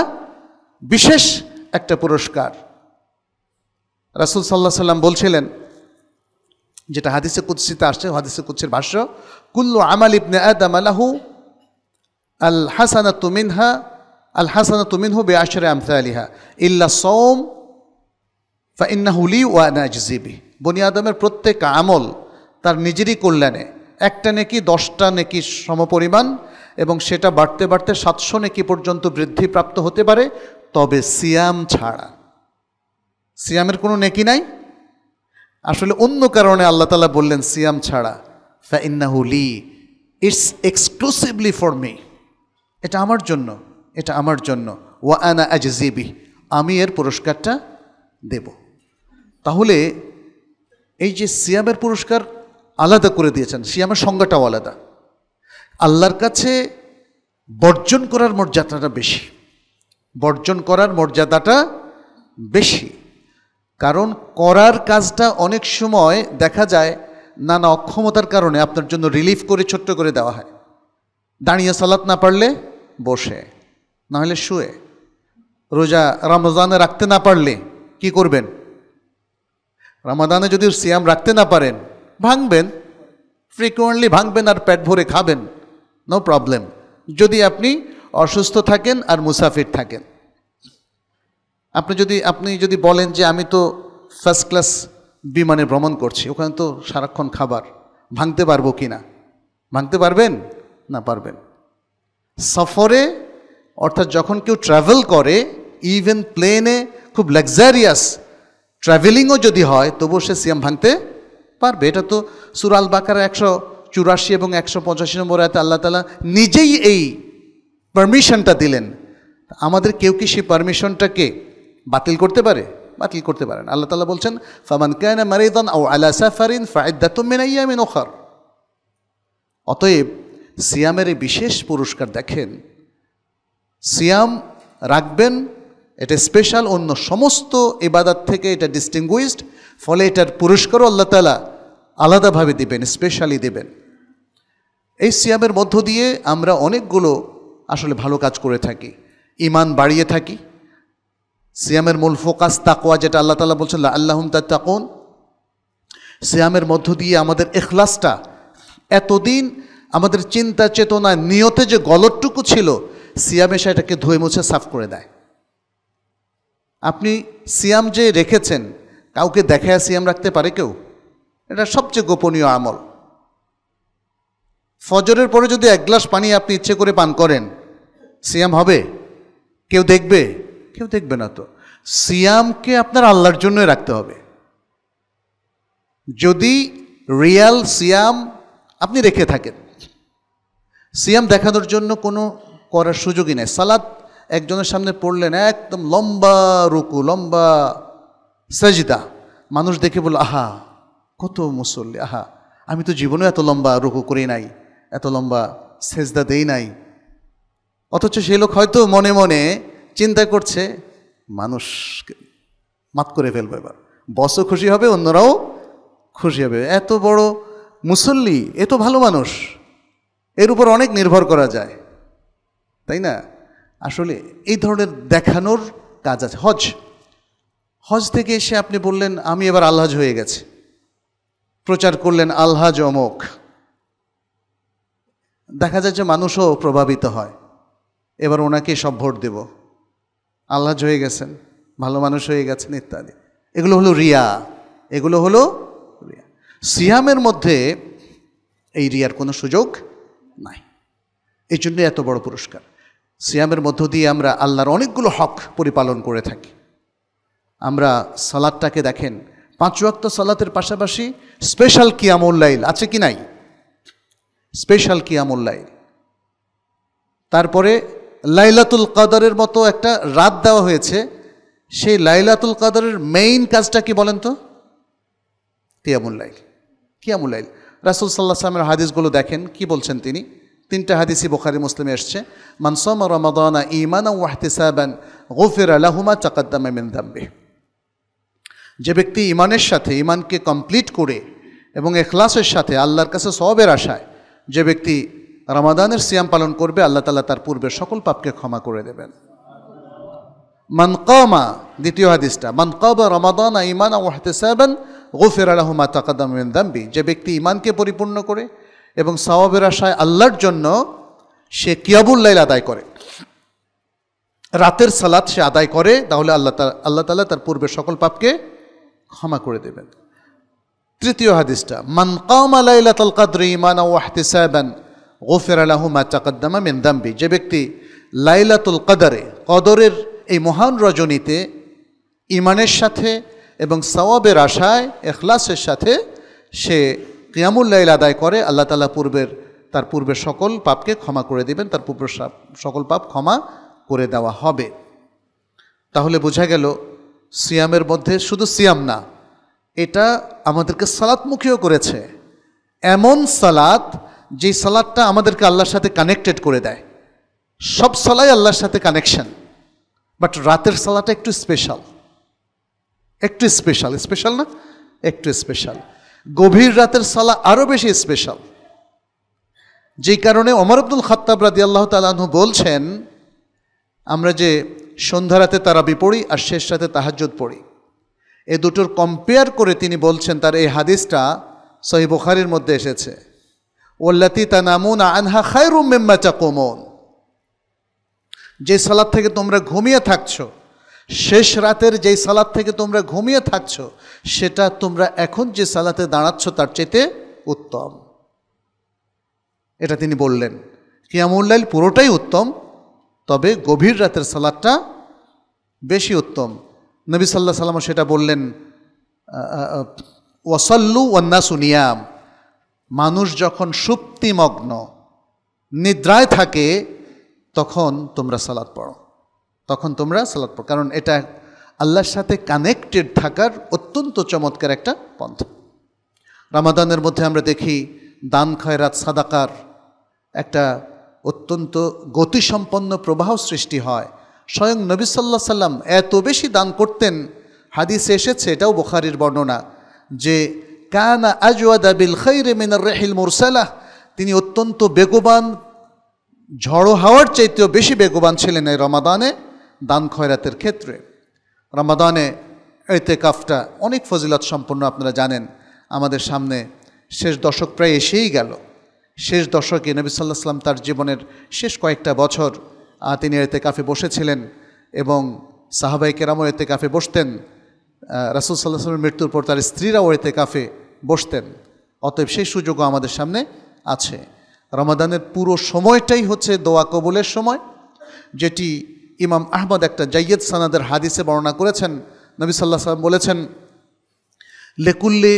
বিশেষ একটা পুরস্কার রাসুল সাল্লাহ সাল্লাম বলছিলেন যেটা হাদিসে কুৎসিতে আসছে হাদিসে কুৎসির ভাষ্য কুল্লু আমাল ইবনে আদম আলাহু আল হাসানা তুমিনহা আল হাসানা তুমিনহু বে আশরে আমসা আলিহা ইল্লা সৌম ফা ইন্নাহুলি ওয়ানা জিবি বনি আদমের প্রত্যেক আমল তার নিজেরই কল্যাণে একটা নেকি দশটা নেকি সমপরিমাণ এবং সেটা বাড়তে বাড়তে সাতশো নেকি পর্যন্ত বৃদ্ধিপ্রাপ্ত হতে পারে তবে সিয়াম ছাড়া সিয়ামের কোনো নেকি নাই আসলে অন্য কারণে আল্লাহ তালা বললেন সিয়াম ছাড়া ফ্যা ইন্নাহুলি ইটস এক্সক্লুসিভলি ফর মি এটা আমার জন্য এটা আমার জন্য ওয়া আনা জিবি আমি এর পুরস্কারটা দেব তাহলে এই যে সিয়ামের পুরস্কার আলাদা করে দিয়েছেন সিয়ামের সংজ্ঞাটাও আলাদা আল্লাহর কাছে বর্জন করার মর্যাদাটা বেশি বর্জন করার মর্যাদাটা বেশি কারণ করার কাজটা অনেক সময় দেখা যায় নানা অক্ষমতার কারণে আপনার জন্য রিলিফ করে ছোট্ট করে দেওয়া হয় দাঁড়িয়ে সালাত না পারলে বসে নাহলে শুয়ে রোজা রমজানে রাখতে না পারলে কি করবেন রামাদানে যদি সিয়াম রাখতে না পারেন ভাঙবেন ফ্রিকুয়েন্টলি ভাঙবেন আর পেট ভরে খাবেন নো প্রবলেম যদি আপনি অসুস্থ থাকেন আর মুসাফির থাকেন আপনি যদি আপনি যদি বলেন যে আমি তো ফার্স্ট ক্লাস বিমানে ভ্রমণ করছি ওখানে তো সারাক্ষণ খাবার ভাঙতে পারবো কি না ভাঙতে পারবেন না পারবেন সফরে অর্থাৎ যখন কেউ ট্রাভেল করে ইভেন প্লেনে খুব লাক্সারিয়াস ট্রাভেলিংও যদি হয় তবুও সে সিয়াম ভাঙতে পারবে এটা তো সুরাল বাকার একশো চুরাশি এবং একশো পঁচাশি নম্বর আয়তে আল্লাহ তালা নিজেই এই পারমিশনটা দিলেন আমাদের কেউ কি সেই পারমিশনটাকে বাতিল করতে পারে বাতিল করতে পারেন আল্লাহ তালা বলছেন ফামান কায়না মারিদান ও আলা সাফারিন মেন ওখর অতএব সিয়ামের এই বিশেষ পুরস্কার দেখেন সিয়াম রাখবেন এটা স্পেশাল অন্য সমস্ত এবাদার থেকে এটা ডিস্টিংগুইশড ফলে এটার পুরস্কারও আল্লাহ তালা আলাদাভাবে দিবেন স্পেশালি দেবেন এই সিয়ামের মধ্য দিয়ে আমরা অনেকগুলো আসলে ভালো কাজ করে থাকি ইমান বাড়িয়ে থাকি সিয়ামের মূল ফোকাস তাকোয়া যেটা আল্লাহ তালা বলছেন আল্লাহ তার তাকুন সিয়ামের মধ্য দিয়ে আমাদের এখলাসটা এতদিন আমাদের চিন্তা চেতনা নিয়তে যে গলরটুকু ছিল সিয়ামে সেটাকে ধুয়ে মুছে সাফ করে দেয় আপনি সিয়াম যে রেখেছেন কাউকে দেখায় সিয়াম রাখতে পারে কেউ এটা সবচেয়ে গোপনীয় আমল ফজরের পরে যদি এক গ্লাস পানি আপনি ইচ্ছে করে পান করেন সিয়াম হবে কেউ দেখবে কেউ দেখবে না তো সিয়ামকে আপনার আল্লাহর জন্য রাখতে হবে যদি রিয়াল সিয়াম আপনি রেখে থাকেন সিয়াম দেখানোর জন্য কোনো করার সুযোগই নেই সালাদ একজনের সামনে পড়লেন একদম লম্বা রুকু লম্বা সাজিদা মানুষ দেখে বলল আহা কত মুসল্লি আহা আমি তো জীবনে এত লম্বা রুকু করি নাই এত লম্বা সেজদা দেই নাই অথচ সেই লোক হয়তো মনে মনে চিন্তা করছে মানুষ মাত করে ফেলবো এবার বসও খুশি হবে অন্যরাও খুশি হবে এত বড় মুসল্লি এত ভালো মানুষ এর উপর অনেক নির্ভর করা যায় তাই না আসলে এই ধরনের দেখানোর কাজ আছে হজ হজ থেকে এসে আপনি বললেন আমি এবার আলহাজ হয়ে গেছে প্রচার করলেন আল্লাহ অমক দেখা যায় যে মানুষও প্রভাবিত হয় এবার ওনাকে সব ভোট দেব আল্লাহ হয়ে গেছেন ভালো মানুষ হয়ে গেছেন ইত্যাদি এগুলো হলো রিয়া এগুলো হলো রিয়া সিয়ামের মধ্যে এই রিয়ার কোনো সুযোগ নাই এই জন্য এত বড় পুরস্কার সিয়ামের মধ্য দিয়ে আমরা আল্লাহর অনেকগুলো হক পরিপালন করে থাকি আমরা সালাদটাকে দেখেন পাঁচ ওয়াক্ত সালাতের পাশাপাশি স্পেশাল কিয়ামুল্লাইল আছে কি নাই স্পেশাল কিয়ামুল্লাইল তারপরে লাইলাতুল কাদারের মতো একটা রাত দেওয়া হয়েছে সেই লাইলাতুল কাদারের মেইন কাজটা কি বলেন তো কিয়ামুল্লাইল কিয়ামুল্লাইল রাসুল সাল্লাহ সালামের হাদিসগুলো দেখেন কি বলছেন তিনি তিনটা হাদিসি বোখারি মুসলিমে এসছে মানসম রমাদানা ইমান ওয়াহতিসাবান গফির আলাহুমা চাকাদ্দামে মেনদাম্বে যে ব্যক্তি ইমানের সাথে ইমানকে কমপ্লিট করে এবং এখলাসের সাথে আল্লাহর কাছে সবের আশায় যে ব্যক্তি রমাদানের সিয়াম পালন করবে আল্লাহ তালা তার পূর্বের সকল পাপকে ক্ষমা করে দেবেন মানকামা দ্বিতীয় হাদিসটা মানকাবা রমাদান ইমান ওয়াহতেসাবেন গফির আলহমা তাকাদামি যে ব্যক্তি ইমানকে পরিপূর্ণ করে এবং সওয়াবের আশায় আল্লাহর জন্য সে কিয়াবুল্লাইল আদায় করে রাতের সালাত সে আদায় করে তাহলে আল্লাহ আল্লাহ তালা তার পূর্বে সকল পাপকে ক্ষমা করে দেবেন তৃতীয় হাদিসটা মান কামালাইলাতাল কাদর ইমান ওয়াহতিসাবান গোফের আলাহু মা চাকাদ্দামা মিন্দাম্বি যে ব্যক্তি লাইলাতুল কাদারে কদরের এই মহান রজনীতে ইমানের সাথে এবং সওয়াবের আশায় এখলাসের সাথে সে কিয়ামুল্লাইল আদায় করে আল্লাহ তালা পূর্বের তার পূর্বের সকল পাপকে ক্ষমা করে দিবেন তার পূর্বের সকল পাপ ক্ষমা করে দেওয়া হবে তাহলে বোঝা গেল সিয়ামের মধ্যে শুধু সিয়াম না এটা আমাদেরকে সালাতমুখীও করেছে এমন সালাত যে সালাদটা আমাদেরকে আল্লাহর সাথে কানেক্টেড করে দেয় সব সালাই আল্লাহর সাথে কানেকশন বাট রাতের সালাটা একটু স্পেশাল একটু স্পেশাল স্পেশাল না একটু স্পেশাল গভীর রাতের সালা আরও বেশি স্পেশাল যেই কারণে অমর আব্দুল খাত্তাব রাদি আল্লাহ তালাহু বলছেন আমরা যে সন্ধ্যা রাতে তারা বিপড়ি আর শেষ রাতে তাহাজ্জুদ পড়ি এ দুটোর কম্পেয়ার করে তিনি বলছেন তার এই হাদিসটা সহি বুখারির মধ্যে এসেছে ওল্লাতি তানামুন আনহা খায়রুম মেম্মাচা কোমন যে সালাদ থেকে তোমরা ঘুমিয়ে থাকছো শেষ রাতের যেই সালাদ থেকে তোমরা ঘুমিয়ে থাকছ সেটা তোমরা এখন যে সালাতে দাঁড়াচ্ছ তার চেতে উত্তম এটা তিনি বললেন কিয়ামুল্লাইল পুরোটাই উত্তম তবে গভীর রাতের সালাদটা বেশি উত্তম নবী সাল্লাহ সাল্লাম সেটা বললেন ওয়াসাল্লু ওয়ান্নাসুনিয়াম মানুষ যখন সুপ্তিমগ্ন নিদ্রায় থাকে তখন তোমরা সালাদ পড়ো তখন তোমরা সালাত পড়ো কারণ এটা আল্লাহর সাথে কানেক্টেড থাকার অত্যন্ত চমৎকার একটা পন্থা রামাদানের মধ্যে আমরা দেখি দান খয়রাত সাদাকার একটা অত্যন্ত গতিসম্পন্ন প্রবাহ সৃষ্টি হয় স্বয়ং নবী সাল্লাহ সাল্লাম এত বেশি দান করতেন হাদিসে এসেছে এটাও বোখারির বর্ণনা যে কানা আজওয়াদা বিল খৈর মিনার রেহিল মুরসালাহ তিনি অত্যন্ত বেগবান ঝড়ো হাওয়ার চাইতেও বেশি বেগবান ছিলেন এই রমাদানে দান খয়রাতের ক্ষেত্রে রমাদানে এতে কাফটা অনেক ফজিলত সম্পন্ন আপনারা জানেন আমাদের সামনে শেষ দশক প্রায় এসেই গেল শেষ দশকে নবী সাল্লাহ সাল্লাম তার জীবনের শেষ কয়েকটা বছর তিনি এতে কাফে বসেছিলেন এবং সাহাবাই কেরামও এতে কাফে বসতেন রাসুল সাল্লাহ সাল্লামের মৃত্যুর পর তার স্ত্রীরাও এতে কাফে বসতেন অতএব সেই সুযোগও আমাদের সামনে আছে রমাদানের পুরো সময়টাই হচ্ছে দোয়া কবুলের সময় যেটি ইমাম আহমদ একটা জাইয়েদ সানাদের হাদিসে বর্ণনা করেছেন নবী সাল্লাহ সাল্লাম বলেছেন লেকুল্লি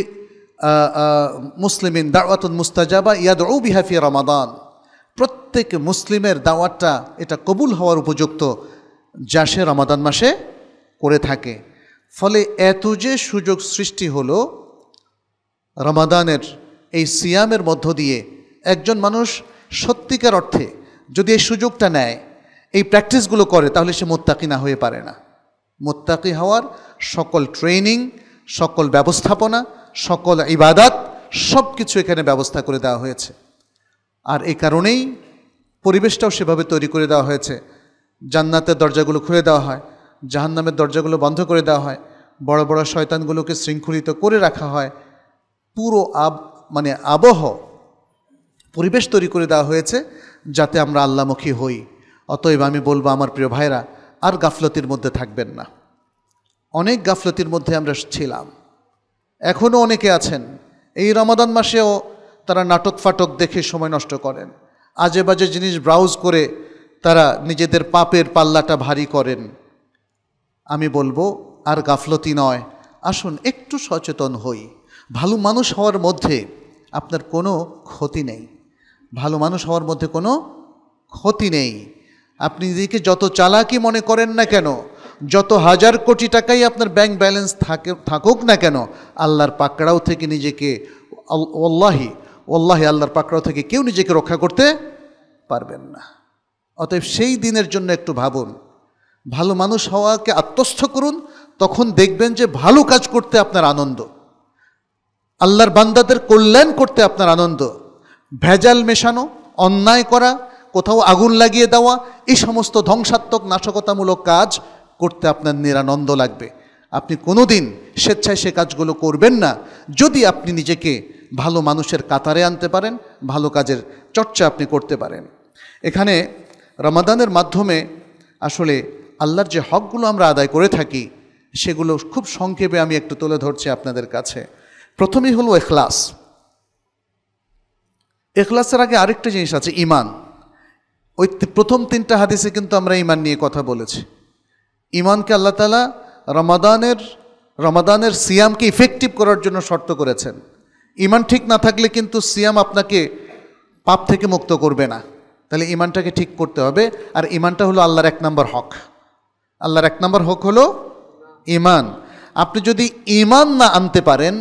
মুসলিমিন দাওয়াতুন মুস্তাজাবা ইয়াদ ও বিহাফি রমাদান প্রত্যেক মুসলিমের দাওয়াতটা এটা কবুল হওয়ার উপযুক্ত যা সে রমাদান মাসে করে থাকে ফলে এত যে সুযোগ সৃষ্টি হলো রমাদানের এই সিয়ামের মধ্য দিয়ে একজন মানুষ সত্যিকার অর্থে যদি এই সুযোগটা নেয় এই প্র্যাকটিসগুলো করে তাহলে সে মোত্তাকি না হয়ে পারে না মোত্তাকি হওয়ার সকল ট্রেনিং সকল ব্যবস্থাপনা সকল ইবাদাত সব কিছু এখানে ব্যবস্থা করে দেওয়া হয়েছে আর এই কারণেই পরিবেশটাও সেভাবে তৈরি করে দেওয়া হয়েছে জান্নাতের দরজাগুলো খুলে দেওয়া হয় জাহান্নামের দরজাগুলো বন্ধ করে দেওয়া হয় বড় বড় শয়তানগুলোকে শৃঙ্খলিত করে রাখা হয় পুরো আব মানে আবহ পরিবেশ তৈরি করে দেওয়া হয়েছে যাতে আমরা আল্লামুখী হই অতএব আমি বলবো আমার প্রিয় ভাইরা আর গাফলতির মধ্যে থাকবেন না অনেক গাফলতির মধ্যে আমরা ছিলাম এখনও অনেকে আছেন এই রমাদান মাসেও তারা নাটক ফাটক দেখে সময় নষ্ট করেন আজে বাজে জিনিস ব্রাউজ করে তারা নিজেদের পাপের পাল্লাটা ভারী করেন আমি বলবো আর গাফলতি নয় আসুন একটু সচেতন হই ভালো মানুষ হওয়ার মধ্যে আপনার কোনো ক্ষতি নেই ভালো মানুষ হওয়ার মধ্যে কোনো ক্ষতি নেই আপনি নিজেকে যত চালাকি মনে করেন না কেন যত হাজার কোটি টাকাই আপনার ব্যাংক ব্যালেন্স থাকে থাকুক না কেন আল্লাহর পাকড়াও থেকে নিজেকে ওল্লাহি ওল্লাহি আল্লাহর পাকড়াও থেকে কেউ নিজেকে রক্ষা করতে পারবেন না অতএব সেই দিনের জন্য একটু ভাবুন ভালো মানুষ হওয়াকে আত্মস্থ করুন তখন দেখবেন যে ভালো কাজ করতে আপনার আনন্দ আল্লাহর বান্দাদের কল্যাণ করতে আপনার আনন্দ ভেজাল মেশানো অন্যায় করা কোথাও আগুন লাগিয়ে দেওয়া এই সমস্ত ধ্বংসাত্মক নাশকতামূলক কাজ করতে আপনার নিরানন্দ লাগবে আপনি কোনো দিন স্বেচ্ছায় সে কাজগুলো করবেন না যদি আপনি নিজেকে ভালো মানুষের কাতারে আনতে পারেন ভালো কাজের চর্চা আপনি করতে পারেন এখানে রমাদানের মাধ্যমে আসলে আল্লাহর যে হকগুলো আমরা আদায় করে থাকি সেগুলো খুব সংক্ষেপে আমি একটু তুলে ধরছি আপনাদের কাছে প্রথমেই হলো এখলাস এখলাসের আগে আরেকটা জিনিস আছে ইমান ওই প্রথম তিনটা হাদিসে কিন্তু আমরা ইমান নিয়ে কথা বলেছি ইমানকে আল্লাহ তালা রমাদানের রমাদানের সিয়ামকে ইফেক্টিভ করার জন্য শর্ত করেছেন ইমান ঠিক না থাকলে কিন্তু সিয়াম আপনাকে পাপ থেকে মুক্ত করবে না তাহলে ইমানটাকে ঠিক করতে হবে আর ইমানটা হলো আল্লাহর এক নম্বর হক আল্লাহর এক নম্বর হক হলো ইমান আপনি যদি ইমান না আনতে পারেন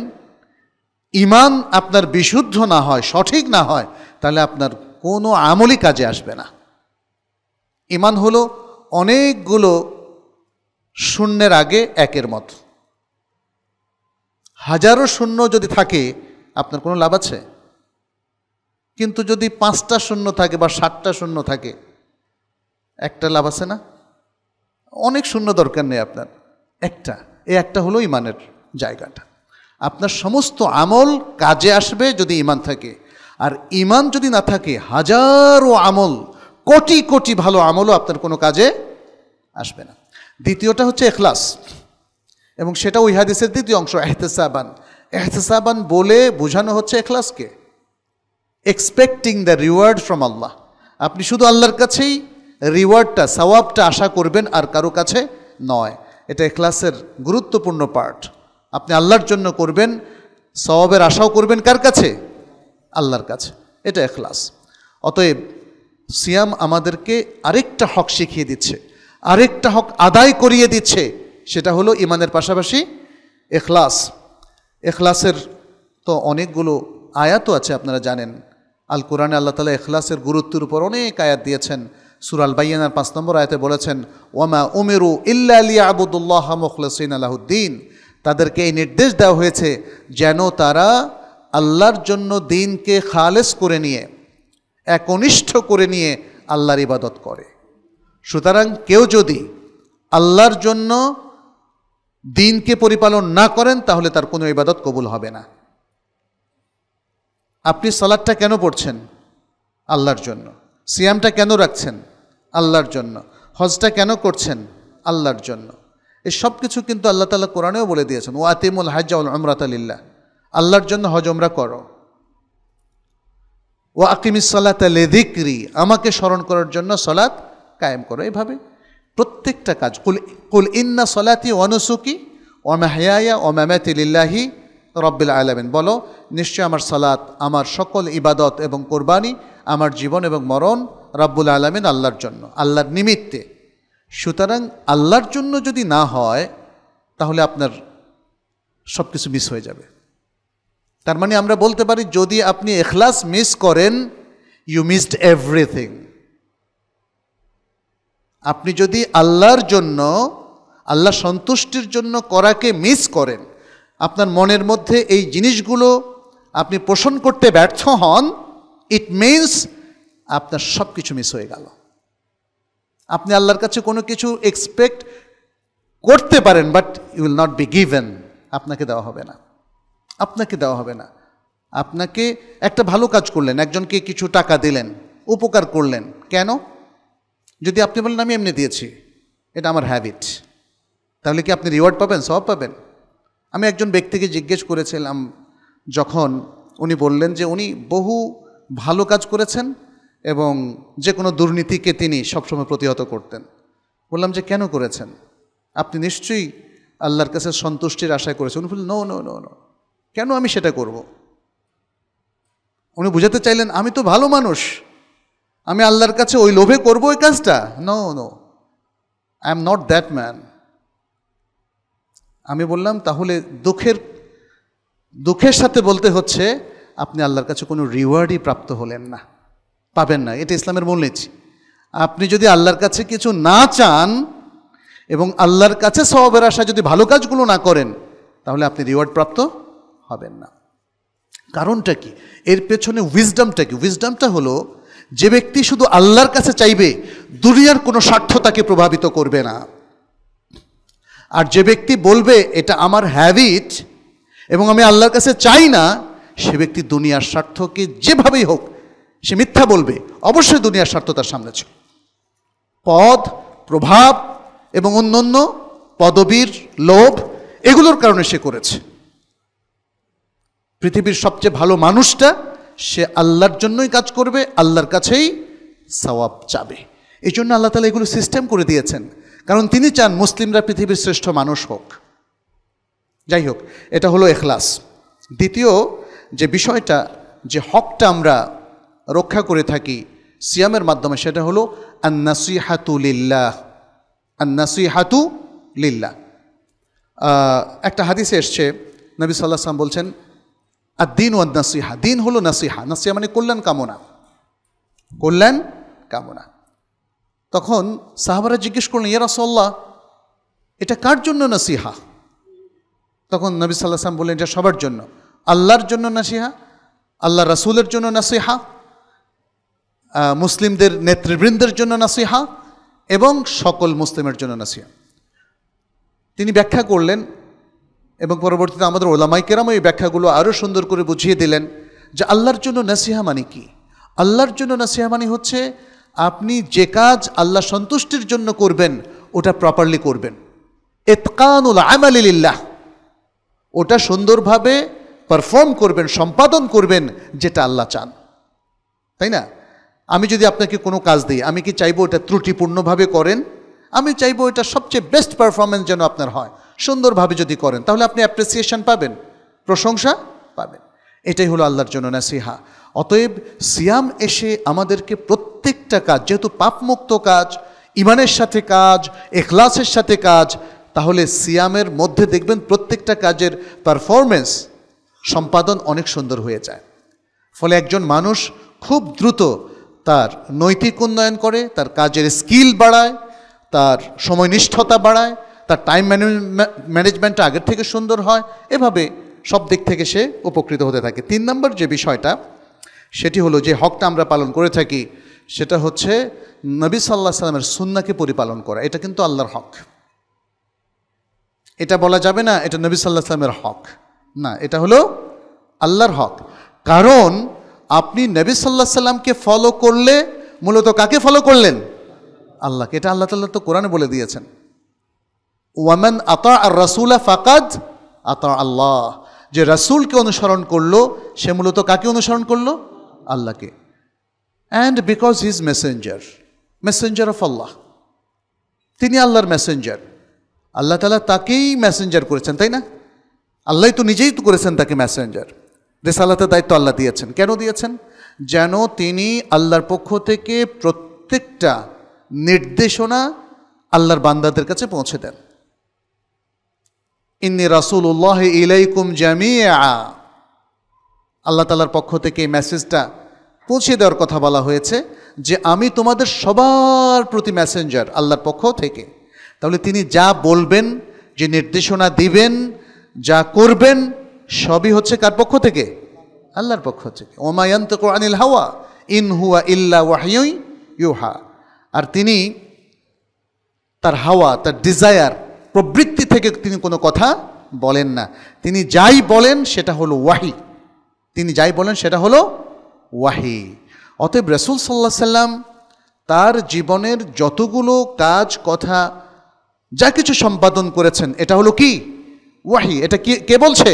ইমান আপনার বিশুদ্ধ না হয় সঠিক না হয় তাহলে আপনার কোনো আমলই কাজে আসবে না ইমান হলো অনেকগুলো শূন্যের আগে একের মত হাজারো শূন্য যদি থাকে আপনার কোনো লাভ আছে কিন্তু যদি পাঁচটা শূন্য থাকে বা সাতটা শূন্য থাকে একটা লাভ আছে না অনেক শূন্য দরকার নেই আপনার একটা এ একটা হলো ইমানের জায়গাটা আপনার সমস্ত আমল কাজে আসবে যদি ইমান থাকে আর ইমান যদি না থাকে হাজারো আমল কোটি কোটি ভালো আমলও আপনার কোনো কাজে আসবে না দ্বিতীয়টা হচ্ছে এখলাস এবং সেটা ওই হাদিসের দ্বিতীয় অংশ এহতেসাবান এহতেসাবান বলে বোঝানো হচ্ছে এখলাসকে expecting the reward from Allah আপনি শুধু আল্লাহর কাছেই রিওয়ার্ডটা সওয়াবটা আশা করবেন আর কারো কাছে নয় এটা এখলাসের গুরুত্বপূর্ণ পার্ট আপনি আল্লাহর জন্য করবেন সওয়াবের আশাও করবেন কার কাছে আল্লাহর কাছে এটা এখলাস অতএব সিয়াম আমাদেরকে আরেকটা হক শিখিয়ে দিচ্ছে আরেকটা হক আদায় করিয়ে দিচ্ছে সেটা হলো ইমানের পাশাপাশি এখলাস এখলাসের তো অনেকগুলো আয়াতও আছে আপনারা জানেন আল কোরআনে আল্লাহ তালা এখলাসের গুরুত্বের উপর অনেক আয়াত দিয়েছেন সুরাল বাইয়ানার পাঁচ নম্বর আয়াতে বলেছেন ওমা উমেরু ইল্লা আবুদুল্লাহ মুখলসিন আলাহুদ্দিন তাদেরকে এই নির্দেশ দেওয়া হয়েছে যেন তারা আল্লাহর জন্য দিনকে খালেস করে নিয়ে একনিষ্ঠ করে নিয়ে আল্লাহর ইবাদত করে সুতরাং কেউ যদি আল্লাহর জন্য দিনকে পরিপালন না করেন তাহলে তার কোনো ইবাদত কবুল হবে না আপনি সালাদটা কেন পড়ছেন আল্লাহর জন্য সিয়ামটা কেন রাখছেন আল্লাহর জন্য হজটা কেন করছেন আল্লাহর জন্য এই সব কিছু কিন্তু আল্লাহ তালা কোরআনেও বলে দিয়েছেন ও আতিমুল হাজ্জাউল আমরাত আল্লাহর জন্য হজ ওমরা করো ও আকিমিসাল্লাত লেদিকরি আমাকে স্মরণ করার জন্য সলাৎ কায়েম করো এভাবে প্রত্যেকটা কাজ কুল কুল ইন্না সলাতি অনুসুকি অমাহায়া অম্যামাতি লিল্লাহি রব্বিল আলমিন বলো নিশ্চয় আমার সালাত আমার সকল ইবাদত এবং কোরবানি আমার জীবন এবং মরণ রব্বুল আলমিন আল্লাহর জন্য আল্লাহর নিমিত্তে সুতরাং আল্লাহর জন্য যদি না হয় তাহলে আপনার সব কিছু মিস হয়ে যাবে তার মানে আমরা বলতে পারি যদি আপনি এখলাস মিস করেন ইউ মিসড এভরিথিং আপনি যদি আল্লাহর জন্য আল্লাহ সন্তুষ্টির জন্য করাকে মিস করেন আপনার মনের মধ্যে এই জিনিসগুলো আপনি পোষণ করতে ব্যর্থ হন ইট মিনস আপনার সব কিছু মিস হয়ে গেল আপনি আল্লাহর কাছে কোনো কিছু এক্সপেক্ট করতে পারেন but you will not be given আপনাকে দেওয়া হবে না আপনাকে দেওয়া হবে না আপনাকে একটা ভালো কাজ করলেন একজনকে কিছু টাকা দিলেন উপকার করলেন কেন যদি আপনি বলেন আমি এমনি দিয়েছি এটা আমার হ্যাবিট তাহলে কি আপনি রিওয়ার্ড পাবেন সব পাবেন আমি একজন ব্যক্তিকে জিজ্ঞেস করেছিলাম যখন উনি বললেন যে উনি বহু ভালো কাজ করেছেন এবং যে কোনো দুর্নীতিকে তিনি সবসময় প্রতিহত করতেন বললাম যে কেন করেছেন আপনি নিশ্চয়ই আল্লাহর কাছে সন্তুষ্টির আশায় করেছেন উনি বললেন নো নো নো নো কেন আমি সেটা করব। উনি বুঝাতে চাইলেন আমি তো ভালো মানুষ আমি আল্লাহর কাছে ওই লোভে করব ওই কাজটা no no I am not that man আমি বললাম তাহলে দুঃখের দুঃখের সাথে বলতে হচ্ছে আপনি আল্লাহর কাছে কোনো রিওয়ার্ডই প্রাপ্ত হলেন না পাবেন না এটা ইসলামের মূলনীতি আপনি যদি আল্লাহর কাছে কিছু না চান এবং আল্লাহর কাছে সবের আশা যদি ভালো কাজগুলো না করেন তাহলে আপনি রিওয়ার্ড প্রাপ্ত হবেন না কারণটা কি এর পেছনে উইজডামটা কি উইজডামটা হলো যে ব্যক্তি শুধু আল্লাহর কাছে চাইবে দুনিয়ার কোনো স্বার্থ তাকে প্রভাবিত করবে না আর যে ব্যক্তি বলবে এটা আমার হ্যাবিট এবং আমি আল্লাহর কাছে চাই না সে ব্যক্তি দুনিয়ার স্বার্থকে যেভাবেই হোক সে মিথ্যা বলবে অবশ্যই দুনিয়ার স্বার্থ তার সামনে ছিল পদ প্রভাব এবং অন্য অন্য পদবীর লোভ এগুলোর কারণে সে করেছে পৃথিবীর সবচেয়ে ভালো মানুষটা সে আল্লাহর জন্যই কাজ করবে আল্লাহর কাছেই সওয়াব চাবে এই জন্য আল্লাহ তালা এগুলো সিস্টেম করে দিয়েছেন কারণ তিনি চান মুসলিমরা পৃথিবীর শ্রেষ্ঠ মানুষ হোক যাই হোক এটা হলো এখলাস দ্বিতীয় যে বিষয়টা যে হকটা আমরা রক্ষা করে থাকি সিয়ামের মাধ্যমে সেটা হলো আন্নাসিহাতু লিল্লাহ আন্নাসিহাতু লিল্লাহ একটা হাদিসে এসছে নবী সাল্লাহ সাল্লাম বলছেন আর দিন ও নাসিহা দিন হলো নাসিহা নাসিহা মানে কল্যাণ কামনা কল্যাণ কামনা তখন সাহাবারা জিজ্ঞেস করলেন ইয়া রাসল্লাহ এটা কার জন্য নাসিহা তখন নবী সাল্লাহ সাল্লাম বললেন এটা সবার জন্য আল্লাহর জন্য নাসিহা আল্লাহ রাসুলের জন্য নাসিহা মুসলিমদের নেতৃবৃন্দের জন্য নাসিহা এবং সকল মুসলিমের জন্য নাসিহা তিনি ব্যাখ্যা করলেন এবং পরবর্তীতে আমাদের ওলামাই কেরাম এই ব্যাখ্যাগুলো আরও সুন্দর করে বুঝিয়ে দিলেন যে আল্লাহর জন্য নাসিহা মানে কি আল্লাহর জন্য নাসিহা মানে হচ্ছে আপনি যে কাজ আল্লাহ সন্তুষ্টির জন্য করবেন ওটা প্রপারলি করবেন এতকানুল আমালিল্লাহ ওটা সুন্দরভাবে পারফর্ম করবেন সম্পাদন করবেন যেটা আল্লাহ চান তাই না আমি যদি আপনাকে কোনো কাজ দিই আমি কি চাইবো এটা ত্রুটিপূর্ণভাবে করেন আমি চাইবো এটা সবচেয়ে বেস্ট পারফরমেন্স যেন আপনার হয় সুন্দরভাবে যদি করেন তাহলে আপনি অ্যাপ্রিসিয়েশন পাবেন প্রশংসা পাবেন এটাই হলো আল্লাহর জন্য নাসিহা অতএব সিয়াম এসে আমাদেরকে প্রত্যেকটা কাজ যেহেতু পাপমুক্ত কাজ ইমানের সাথে কাজ এখলাসের সাথে কাজ তাহলে সিয়ামের মধ্যে দেখবেন প্রত্যেকটা কাজের পারফরমেন্স সম্পাদন অনেক সুন্দর হয়ে যায় ফলে একজন মানুষ খুব দ্রুত তার নৈতিক উন্নয়ন করে তার কাজের স্কিল বাড়ায় তার সময়নিষ্ঠতা বাড়ায় তার টাইম ম্যানেজমেন্টটা আগের থেকে সুন্দর হয় এভাবে সব দিক থেকে সে উপকৃত হতে থাকে তিন নম্বর যে বিষয়টা সেটি হলো যে হকটা আমরা পালন করে থাকি সেটা হচ্ছে নবী সাল্লাহ সাল্লামের সুন্নাকে পরিপালন করা এটা কিন্তু আল্লাহর হক এটা বলা যাবে না এটা নবী সাল্লাহ সাল্লামের হক না এটা হলো আল্লাহর হক কারণ আপনি নবী সাল্লাহ সাল্লামকে ফলো করলে মূলত কাকে ফলো করলেন আল্লাহকে এটা আল্লাহ তাল্লাহ তো কোরআনে বলে দিয়েছেন ওয়ামান আতা আর রাসুল ফাকাদ আতা আল্লাহ যে রাসুলকে অনুসরণ করলো সে মূলত কাকে অনুসরণ করলো আল্লাহকে and because his messenger messenger of Allah তিনি আল্লাহর মেসেঞ্জার আল্লাহ তালা তাকেই মেসেঞ্জার করেছেন তাই না আল্লাহ তো নিজেই তো করেছেন তাকে মেসেঞ্জার আল্লাহতে দায়িত্ব আল্লাহ দিয়েছেন কেন দিয়েছেন যেন তিনি আল্লাহর পক্ষ থেকে প্রত্যেকটা নির্দেশনা আল্লাহর বান্দাদের কাছে পৌঁছে দেন ইন্নি রাসুল্লাহ ইলাইকুম জামিয়া আল্লাহ তালার পক্ষ থেকে এই মেসেজটা পৌঁছে দেওয়ার কথা বলা হয়েছে যে আমি তোমাদের সবার প্রতি মেসেঞ্জার আল্লাহর পক্ষ থেকে তাহলে তিনি যা বলবেন যে নির্দেশনা দিবেন যা করবেন সবই হচ্ছে কার পক্ষ থেকে আল্লাহর পক্ষ থেকে ওমায়ন্ত কোরআনিল হাওয়া ইন হুয়া ইল্লা ওয়াহিউই ইউহা আর তিনি তার হাওয়া তার ডিজায়ার প্রবৃত্তি থেকে তিনি কোনো কথা বলেন না তিনি যাই বলেন সেটা হলো ওয়াহি তিনি যাই বলেন সেটা হলো ওয়াহি অতএব রসুল সাল্লা সাল্লাম তার জীবনের যতগুলো কাজ কথা যা কিছু সম্পাদন করেছেন এটা হলো কি ওয়াহি এটা কে কে বলছে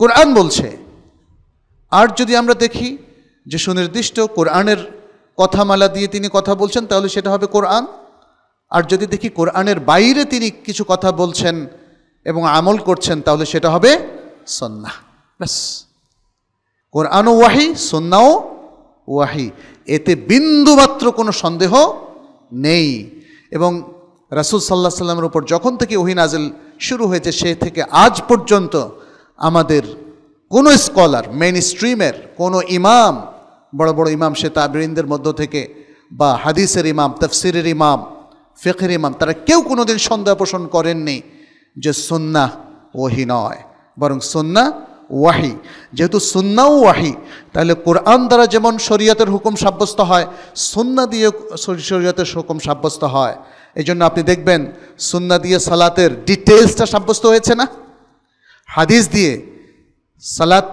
কোরআন বলছে আর যদি আমরা দেখি যে সুনির্দিষ্ট কোরআনের কথামালা দিয়ে তিনি কথা বলছেন তাহলে সেটা হবে কোরআন আর যদি দেখি কোরআনের বাইরে তিনি কিছু কথা বলছেন এবং আমল করছেন তাহলে সেটা হবে সন্না ব্যাস ওয়াহি সন্নাও ওয়াহি এতে বিন্দুমাত্র কোনো সন্দেহ নেই এবং রাসুল সাল্লাহ সাল্লামের উপর যখন থেকে ওহিনাজেল শুরু হয়েছে সে থেকে আজ পর্যন্ত আমাদের কোনো স্কলার মেন স্ট্রিমের কোনো ইমাম বড় বড় ইমাম সে তাবৃন্দের মধ্য থেকে বা হাদিসের ইমাম তফসিরের ইমাম ফেকের ইমাম তারা কেউ কোনো দিন সন্দেহ পোষণ করেননি যে সন্না ওহি নয় বরং সন্না ওয়াহি যেহেতু সুন্নাও ওয়াহি তাহলে কোরআন দ্বারা যেমন শরীয়তের হুকুম সাব্যস্ত হয় সুন্না দিয়ে শরীয়তের হুকুম সাব্যস্ত হয় এই জন্য আপনি দেখবেন সুন্না দিয়ে সালাতের ডিটেলসটা সাব্যস্ত হয়েছে না হাদিস দিয়ে সালাত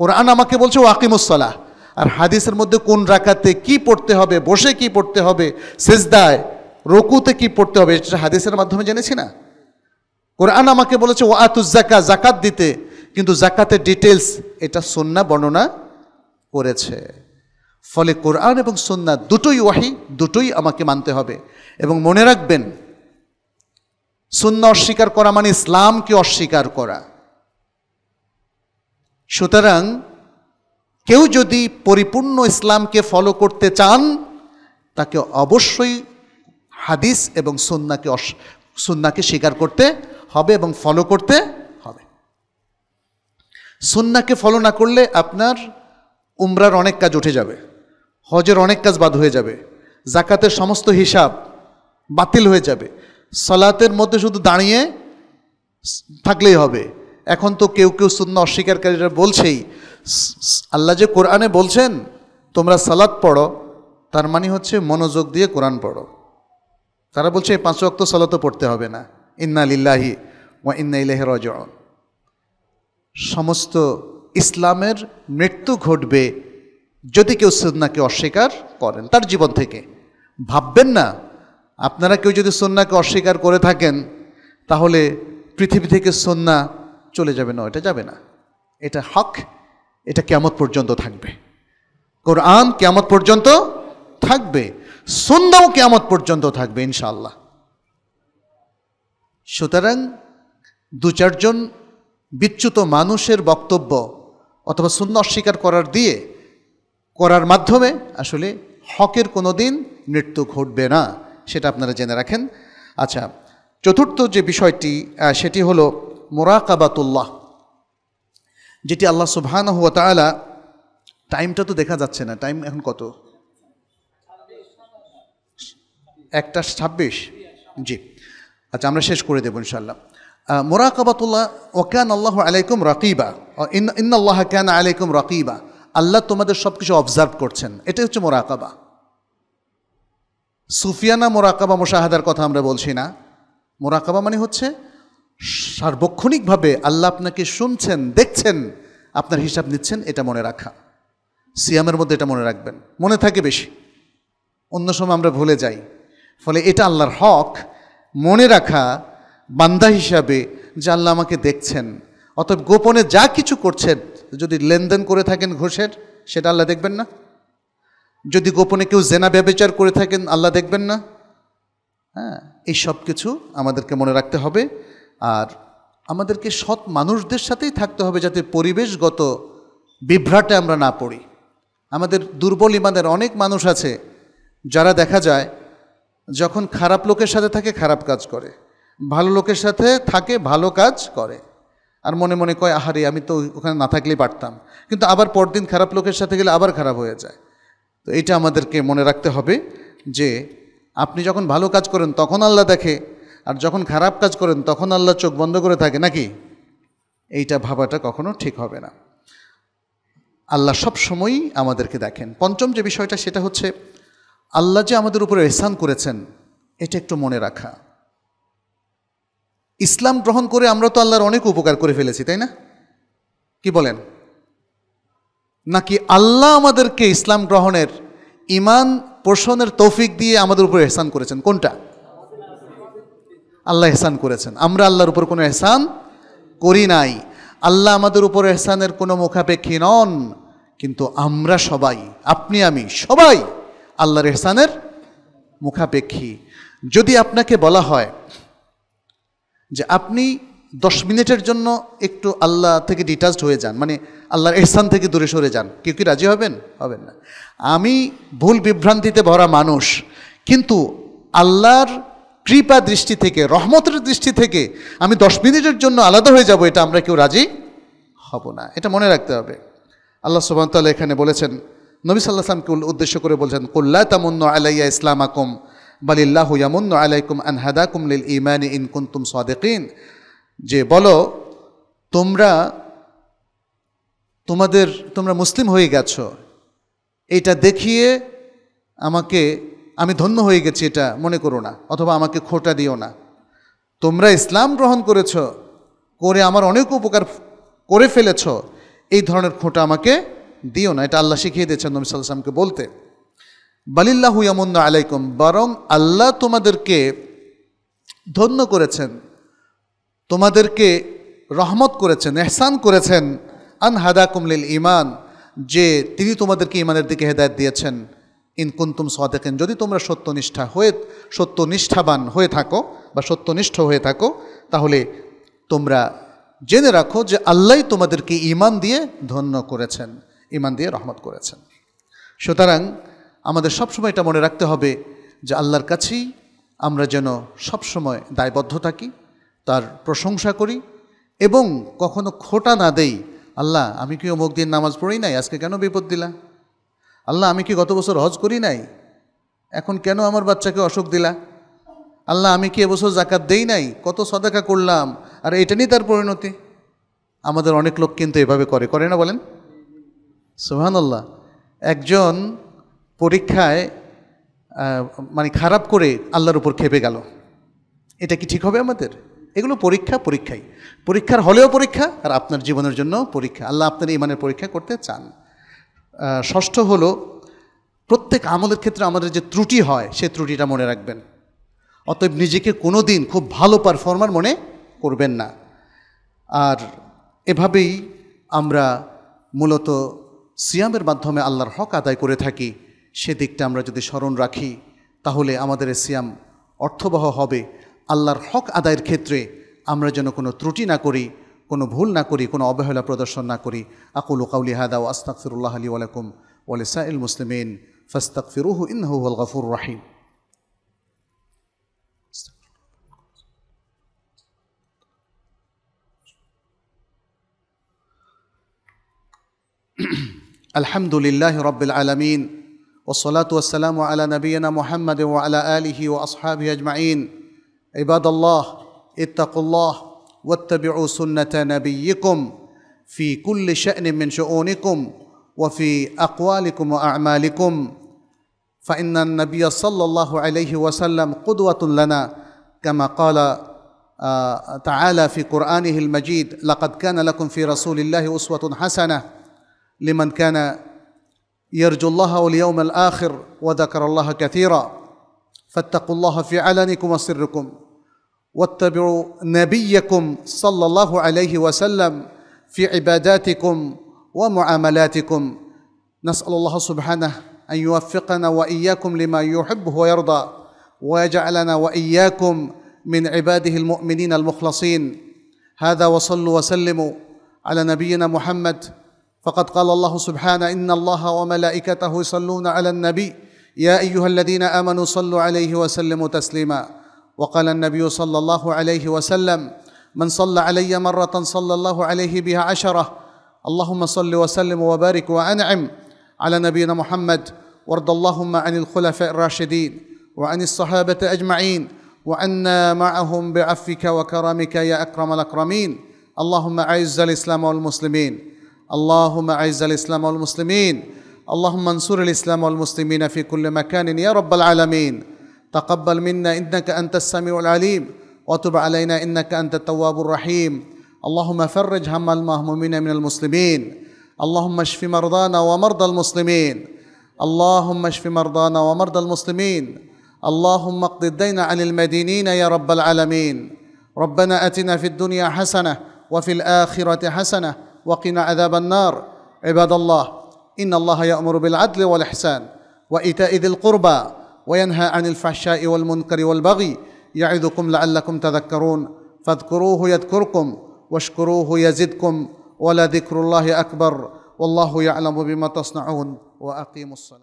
কোরআন আমাকে বলছে ওয়াকিমুসলাহ আর হাদিসের মধ্যে কোন রাখাতে কি পড়তে হবে বসে কি পড়তে হবে সেজদায় রকুতে কি পড়তে হবে এটা হাদিসের মাধ্যমে জেনেছি না কোরআন আমাকে বলেছে ও জাকা জাকাত দিতে কিন্তু জাকাতের ডিটেলস এটা সন্না বর্ণনা করেছে ফলে কোরআন এবং সন্না দুটোই ওয়াহি দুটোই আমাকে মানতে হবে এবং মনে রাখবেন সুন্না অস্বীকার করা মানে ইসলামকে অস্বীকার করা সুতরাং কেউ যদি পরিপূর্ণ ইসলামকে ফলো করতে চান তাকে অবশ্যই হাদিস এবং সন্নাকে অস সন্নাকে স্বীকার করতে হবে এবং ফলো করতে হবে সন্নাকে ফলো না করলে আপনার উমরার অনেক কাজ উঠে যাবে হজের অনেক কাজ বাদ হয়ে যাবে জাকাতের সমস্ত হিসাব বাতিল হয়ে যাবে সালাতের মধ্যে শুধু দাঁড়িয়ে থাকলেই হবে এখন তো কেউ কেউ সুন্না অস্বীকারীরা বলছেই আল্লাহ যে কোরআনে বলছেন তোমরা সালাত পড়ো তার মানে হচ্ছে মনোযোগ দিয়ে কোরআন পড়ো তারা বলছে এই পাঁচ অক্ত সালাত পড়তে হবে না ইন্না লিল্লাহি ওয়া ইন্না ইলাহি রাজিউন সমস্ত ইসলামের মৃত্যু ঘটবে যদি কেউ সুন্নাকে অস্বীকার করেন তার জীবন থেকে ভাববেন না আপনারা কেউ যদি সন্নাকে অস্বীকার করে থাকেন তাহলে পৃথিবী থেকে সন্না চলে যাবে না এটা যাবে না এটা হক এটা কেমত পর্যন্ত থাকবে কোরআন কেমত পর্যন্ত থাকবে সন্ধ্যাও কেয়ামত পর্যন্ত থাকবে ইনশাল্লাহ সুতরাং দু চারজন বিচ্যুত মানুষের বক্তব্য অথবা শূন্য অস্বীকার করার দিয়ে করার মাধ্যমে আসলে হকের কোনো দিন মৃত্যু ঘটবে না সেটা আপনারা জেনে রাখেন আচ্ছা চতুর্থ যে বিষয়টি সেটি হলো মোরাকাবাতুল্লাহ যেটি আল্লাহ সুবহান হুয়া তালা টাইমটা তো দেখা যাচ্ছে না টাইম এখন কত একটা ছাব্বিশ জি আচ্ছা আমরা শেষ করে দেবো ইনশাল্লাহ মোরাকাবাতুল্লাহ ওকান আল্লাহ আলাইকুম রকিবা ইন আল্লাহ কান আলাইকুম রকিবা আল্লাহ তোমাদের সব কিছু অবজার্ভ করছেন এটাই হচ্ছে মোরাকাবা সুফিয়ানা মোরাকাবা মোশাহাদার কথা আমরা বলছি না মোরাকাবা মানে হচ্ছে সার্বক্ষণিকভাবে আল্লাহ আপনাকে শুনছেন দেখছেন আপনার হিসাব নিচ্ছেন এটা মনে রাখা সিয়ামের মধ্যে এটা মনে রাখবেন মনে থাকে বেশি অন্য সময় আমরা ভুলে যাই ফলে এটা আল্লাহর হক মনে রাখা বান্দা হিসাবে যে আল্লাহ আমাকে দেখছেন অতএব গোপনে যা কিছু করছেন যদি লেনদেন করে থাকেন ঘোষের সেটা আল্লাহ দেখবেন না যদি গোপনে কেউ জেনা ব্যবচার করে থাকেন আল্লাহ দেখবেন না হ্যাঁ এই সব কিছু আমাদেরকে মনে রাখতে হবে আর আমাদেরকে সৎ মানুষদের সাথেই থাকতে হবে যাতে পরিবেশগত বিভ্রাটে আমরা না পড়ি আমাদের দুর্বল ইমানের অনেক মানুষ আছে যারা দেখা যায় যখন খারাপ লোকের সাথে থাকে খারাপ কাজ করে ভালো লোকের সাথে থাকে ভালো কাজ করে আর মনে মনে কয় আহারে আমি তো ওখানে না থাকলেই পারতাম কিন্তু আবার পরদিন খারাপ লোকের সাথে গেলে আবার খারাপ হয়ে যায় তো এটা আমাদেরকে মনে রাখতে হবে যে আপনি যখন ভালো কাজ করেন তখন আল্লাহ দেখে আর যখন খারাপ কাজ করেন তখন আল্লাহ চোখ বন্ধ করে থাকে নাকি এইটা ভাবাটা কখনো ঠিক হবে না আল্লাহ সব সময়ই আমাদেরকে দেখেন পঞ্চম যে বিষয়টা সেটা হচ্ছে আল্লাহ যে আমাদের উপরে এহসান করেছেন এটা একটু মনে রাখা ইসলাম গ্রহণ করে আমরা তো আল্লাহর অনেক উপকার করে ফেলেছি তাই না কি বলেন নাকি আল্লাহ আমাদেরকে ইসলাম গ্রহণের ইমান পোষণের তৌফিক দিয়ে আমাদের উপরে এহসান করেছেন কোনটা আল্লাহ এহসান করেছেন আমরা আল্লাহর উপর কোনো এহসান করি নাই আল্লাহ আমাদের উপর এহসানের কোনো মুখাপেক্ষী নন কিন্তু আমরা সবাই আপনি আমি সবাই আল্লাহ রেহসানের মুখাপেক্ষী যদি আপনাকে বলা হয় যে আপনি দশ মিনিটের জন্য একটু আল্লাহ থেকে ডিটাচড হয়ে যান মানে আল্লাহর এহসান থেকে দূরে সরে যান কেউ কি রাজি হবেন হবেন না আমি ভুল বিভ্রান্তিতে ভরা মানুষ কিন্তু আল্লাহর কৃপা দৃষ্টি থেকে রহমতের দৃষ্টি থেকে আমি দশ মিনিটের জন্য আলাদা হয়ে যাব এটা আমরা কেউ রাজি হব না এটা মনে রাখতে হবে আল্লাহ সুবাহতাল্লাহ এখানে বলেছেন নবী সাল্লাহ সাল্লামকে উদ্দেশ্য করে বলছেন কল্লা তামুন্ন আলাইয়া ইসলাম আকুম বালিল্লাহ ইয়ামুন্ন আলাইকুম আনহাদাকুম লিল ইমান ইন কুন্তুম সাদেকিন যে বলো তোমরা তোমাদের তোমরা মুসলিম হয়ে গেছো এটা দেখিয়ে আমাকে আমি ধন্য হয়ে গেছি এটা মনে করো না অথবা আমাকে খোটা দিও না তোমরা ইসলাম গ্রহণ করেছ করে আমার অনেক উপকার করে ফেলেছ এই ধরনের খোঁটা আমাকে দিও না এটা আল্লাহ শিখিয়ে দিয়েছেন নবী সাল্লামকে বলতে বালিল্লাহু ইয়ামুন্না আলাইকুম বরং আল্লাহ তোমাদেরকে ধন্য করেছেন তোমাদেরকে রহমত করেছেন এহসান করেছেন আন হাদা কুমলিল ইমান যে তিনি তোমাদেরকে ইমানের দিকে হেদায়ত দিয়েছেন ইন কুন্তুম সদেকেন যদি তোমরা সত্যনিষ্ঠা হয়ে সত্যনিষ্ঠাবান হয়ে থাকো বা সত্যনিষ্ঠ হয়ে থাকো তাহলে তোমরা জেনে রাখো যে আল্লাহ তোমাদেরকে ইমান দিয়ে ধন্য করেছেন ইমান দিয়ে রহমত করেছেন সুতরাং আমাদের সবসময় এটা মনে রাখতে হবে যে আল্লাহর কাছেই আমরা যেন সবসময় দায়বদ্ধ থাকি তার প্রশংসা করি এবং কখনো খোটা না দেই আল্লাহ আমি কি অমুক দিন নামাজ পড়ি নাই আজকে কেন বিপদ দিলা আল্লাহ আমি কি গত বছর হজ করি নাই এখন কেন আমার বাচ্চাকে অসুখ দিলা আল্লাহ আমি কি এবছর জাকাত দেই নাই কত সদাকা করলাম আর এটা নিয়ে তার পরিণতি আমাদের অনেক লোক কিন্তু এভাবে করে করে না বলেন সোহানাল্লাহ একজন পরীক্ষায় মানে খারাপ করে আল্লাহর উপর খেপে গেল এটা কি ঠিক হবে আমাদের এগুলো পরীক্ষা পরীক্ষাই পরীক্ষার হলেও পরীক্ষা আর আপনার জীবনের জন্য পরীক্ষা আল্লাহ আপনার ইমানের পরীক্ষা করতে চান ষষ্ঠ হল প্রত্যেক আমলের ক্ষেত্রে আমাদের যে ত্রুটি হয় সেই ত্রুটিটা মনে রাখবেন অতএব নিজেকে কোনো দিন খুব ভালো পারফর্মার মনে করবেন না আর এভাবেই আমরা মূলত সিয়ামের মাধ্যমে আল্লাহর হক আদায় করে থাকি সেদিকটা আমরা যদি স্মরণ রাখি তাহলে আমাদের সিয়াম অর্থবহ হবে আল্লাহর হক আদায়ের ক্ষেত্রে আমরা যেন কোনো ত্রুটি না করি কোনো ভুল না করি কোনো অবহেলা প্রদর্শন না করি আকুল কাউলি হাদা ও ফিরুল্লাহ আলী আলাইকুম ওয়ালিসাইল মুসলিমিন ফাস্তাকফিরুহু ফিরুহ ইনহুল গফুর রাহিম Mm-hmm. الحمد لله رب العالمين والصلاة والسلام على نبينا محمد وعلى آله وأصحابه أجمعين عباد الله اتقوا الله واتبعوا سنة نبيكم في كل شأن من شؤونكم وفي أقوالكم وأعمالكم فإن النبي صلى الله عليه وسلم قدوة لنا كما قال آه، تعالى في قرآنه المجيد لقد كان لكم في رسول الله أسوة حسنة لمن كان يرجو الله واليوم الآخر وذكر الله كثيرا فاتقوا الله في علنكم وسركم واتبعوا نبيكم صلى الله عليه وسلم في عباداتكم ومعاملاتكم نسأل الله سبحانه أن يوفقنا وإياكم لما يحبه ويرضى ويجعلنا وإياكم من عباده المؤمنين المخلصين هذا وصلوا وسلموا على نبينا محمد فقد قال الله سبحانه ان الله وملائكته يصلون على النبي يا ايها الذين امنوا صلوا عليه وسلموا تسليما وقال النبي صلى الله عليه وسلم من صلى علي مره صلى الله عليه بها عشره اللهم صل وسلم وبارك وانعم على نبينا محمد وارض اللهم عن الخلفاء الراشدين وعن الصحابه اجمعين وعنا معهم بعفك وكرمك يا اكرم الاكرمين اللهم اعز الاسلام والمسلمين اللهم اعز الاسلام والمسلمين اللهم انصر الاسلام والمسلمين في كل مكان يا رب العالمين تقبل منا انك انت السميع العليم وتب علينا انك انت التواب الرحيم اللهم فرج هم المهمومين من المسلمين اللهم اشف مرضانا ومرضى المسلمين اللهم اشف مرضانا ومرضى المسلمين اللهم اقض الدين عن المدينين يا رب العالمين ربنا اتنا في الدنيا حسنه وفي الاخره حسنه وقنا عذاب النار عباد الله إن الله يأمر بالعدل والإحسان وإيتاء ذي القربى وينهى عن الفحشاء والمنكر والبغي يعظكم لعلكم تذكرون فاذكروه يذكركم واشكروه يزدكم ولذكر الله أكبر والله يعلم بما تصنعون وأقيموا الصلاة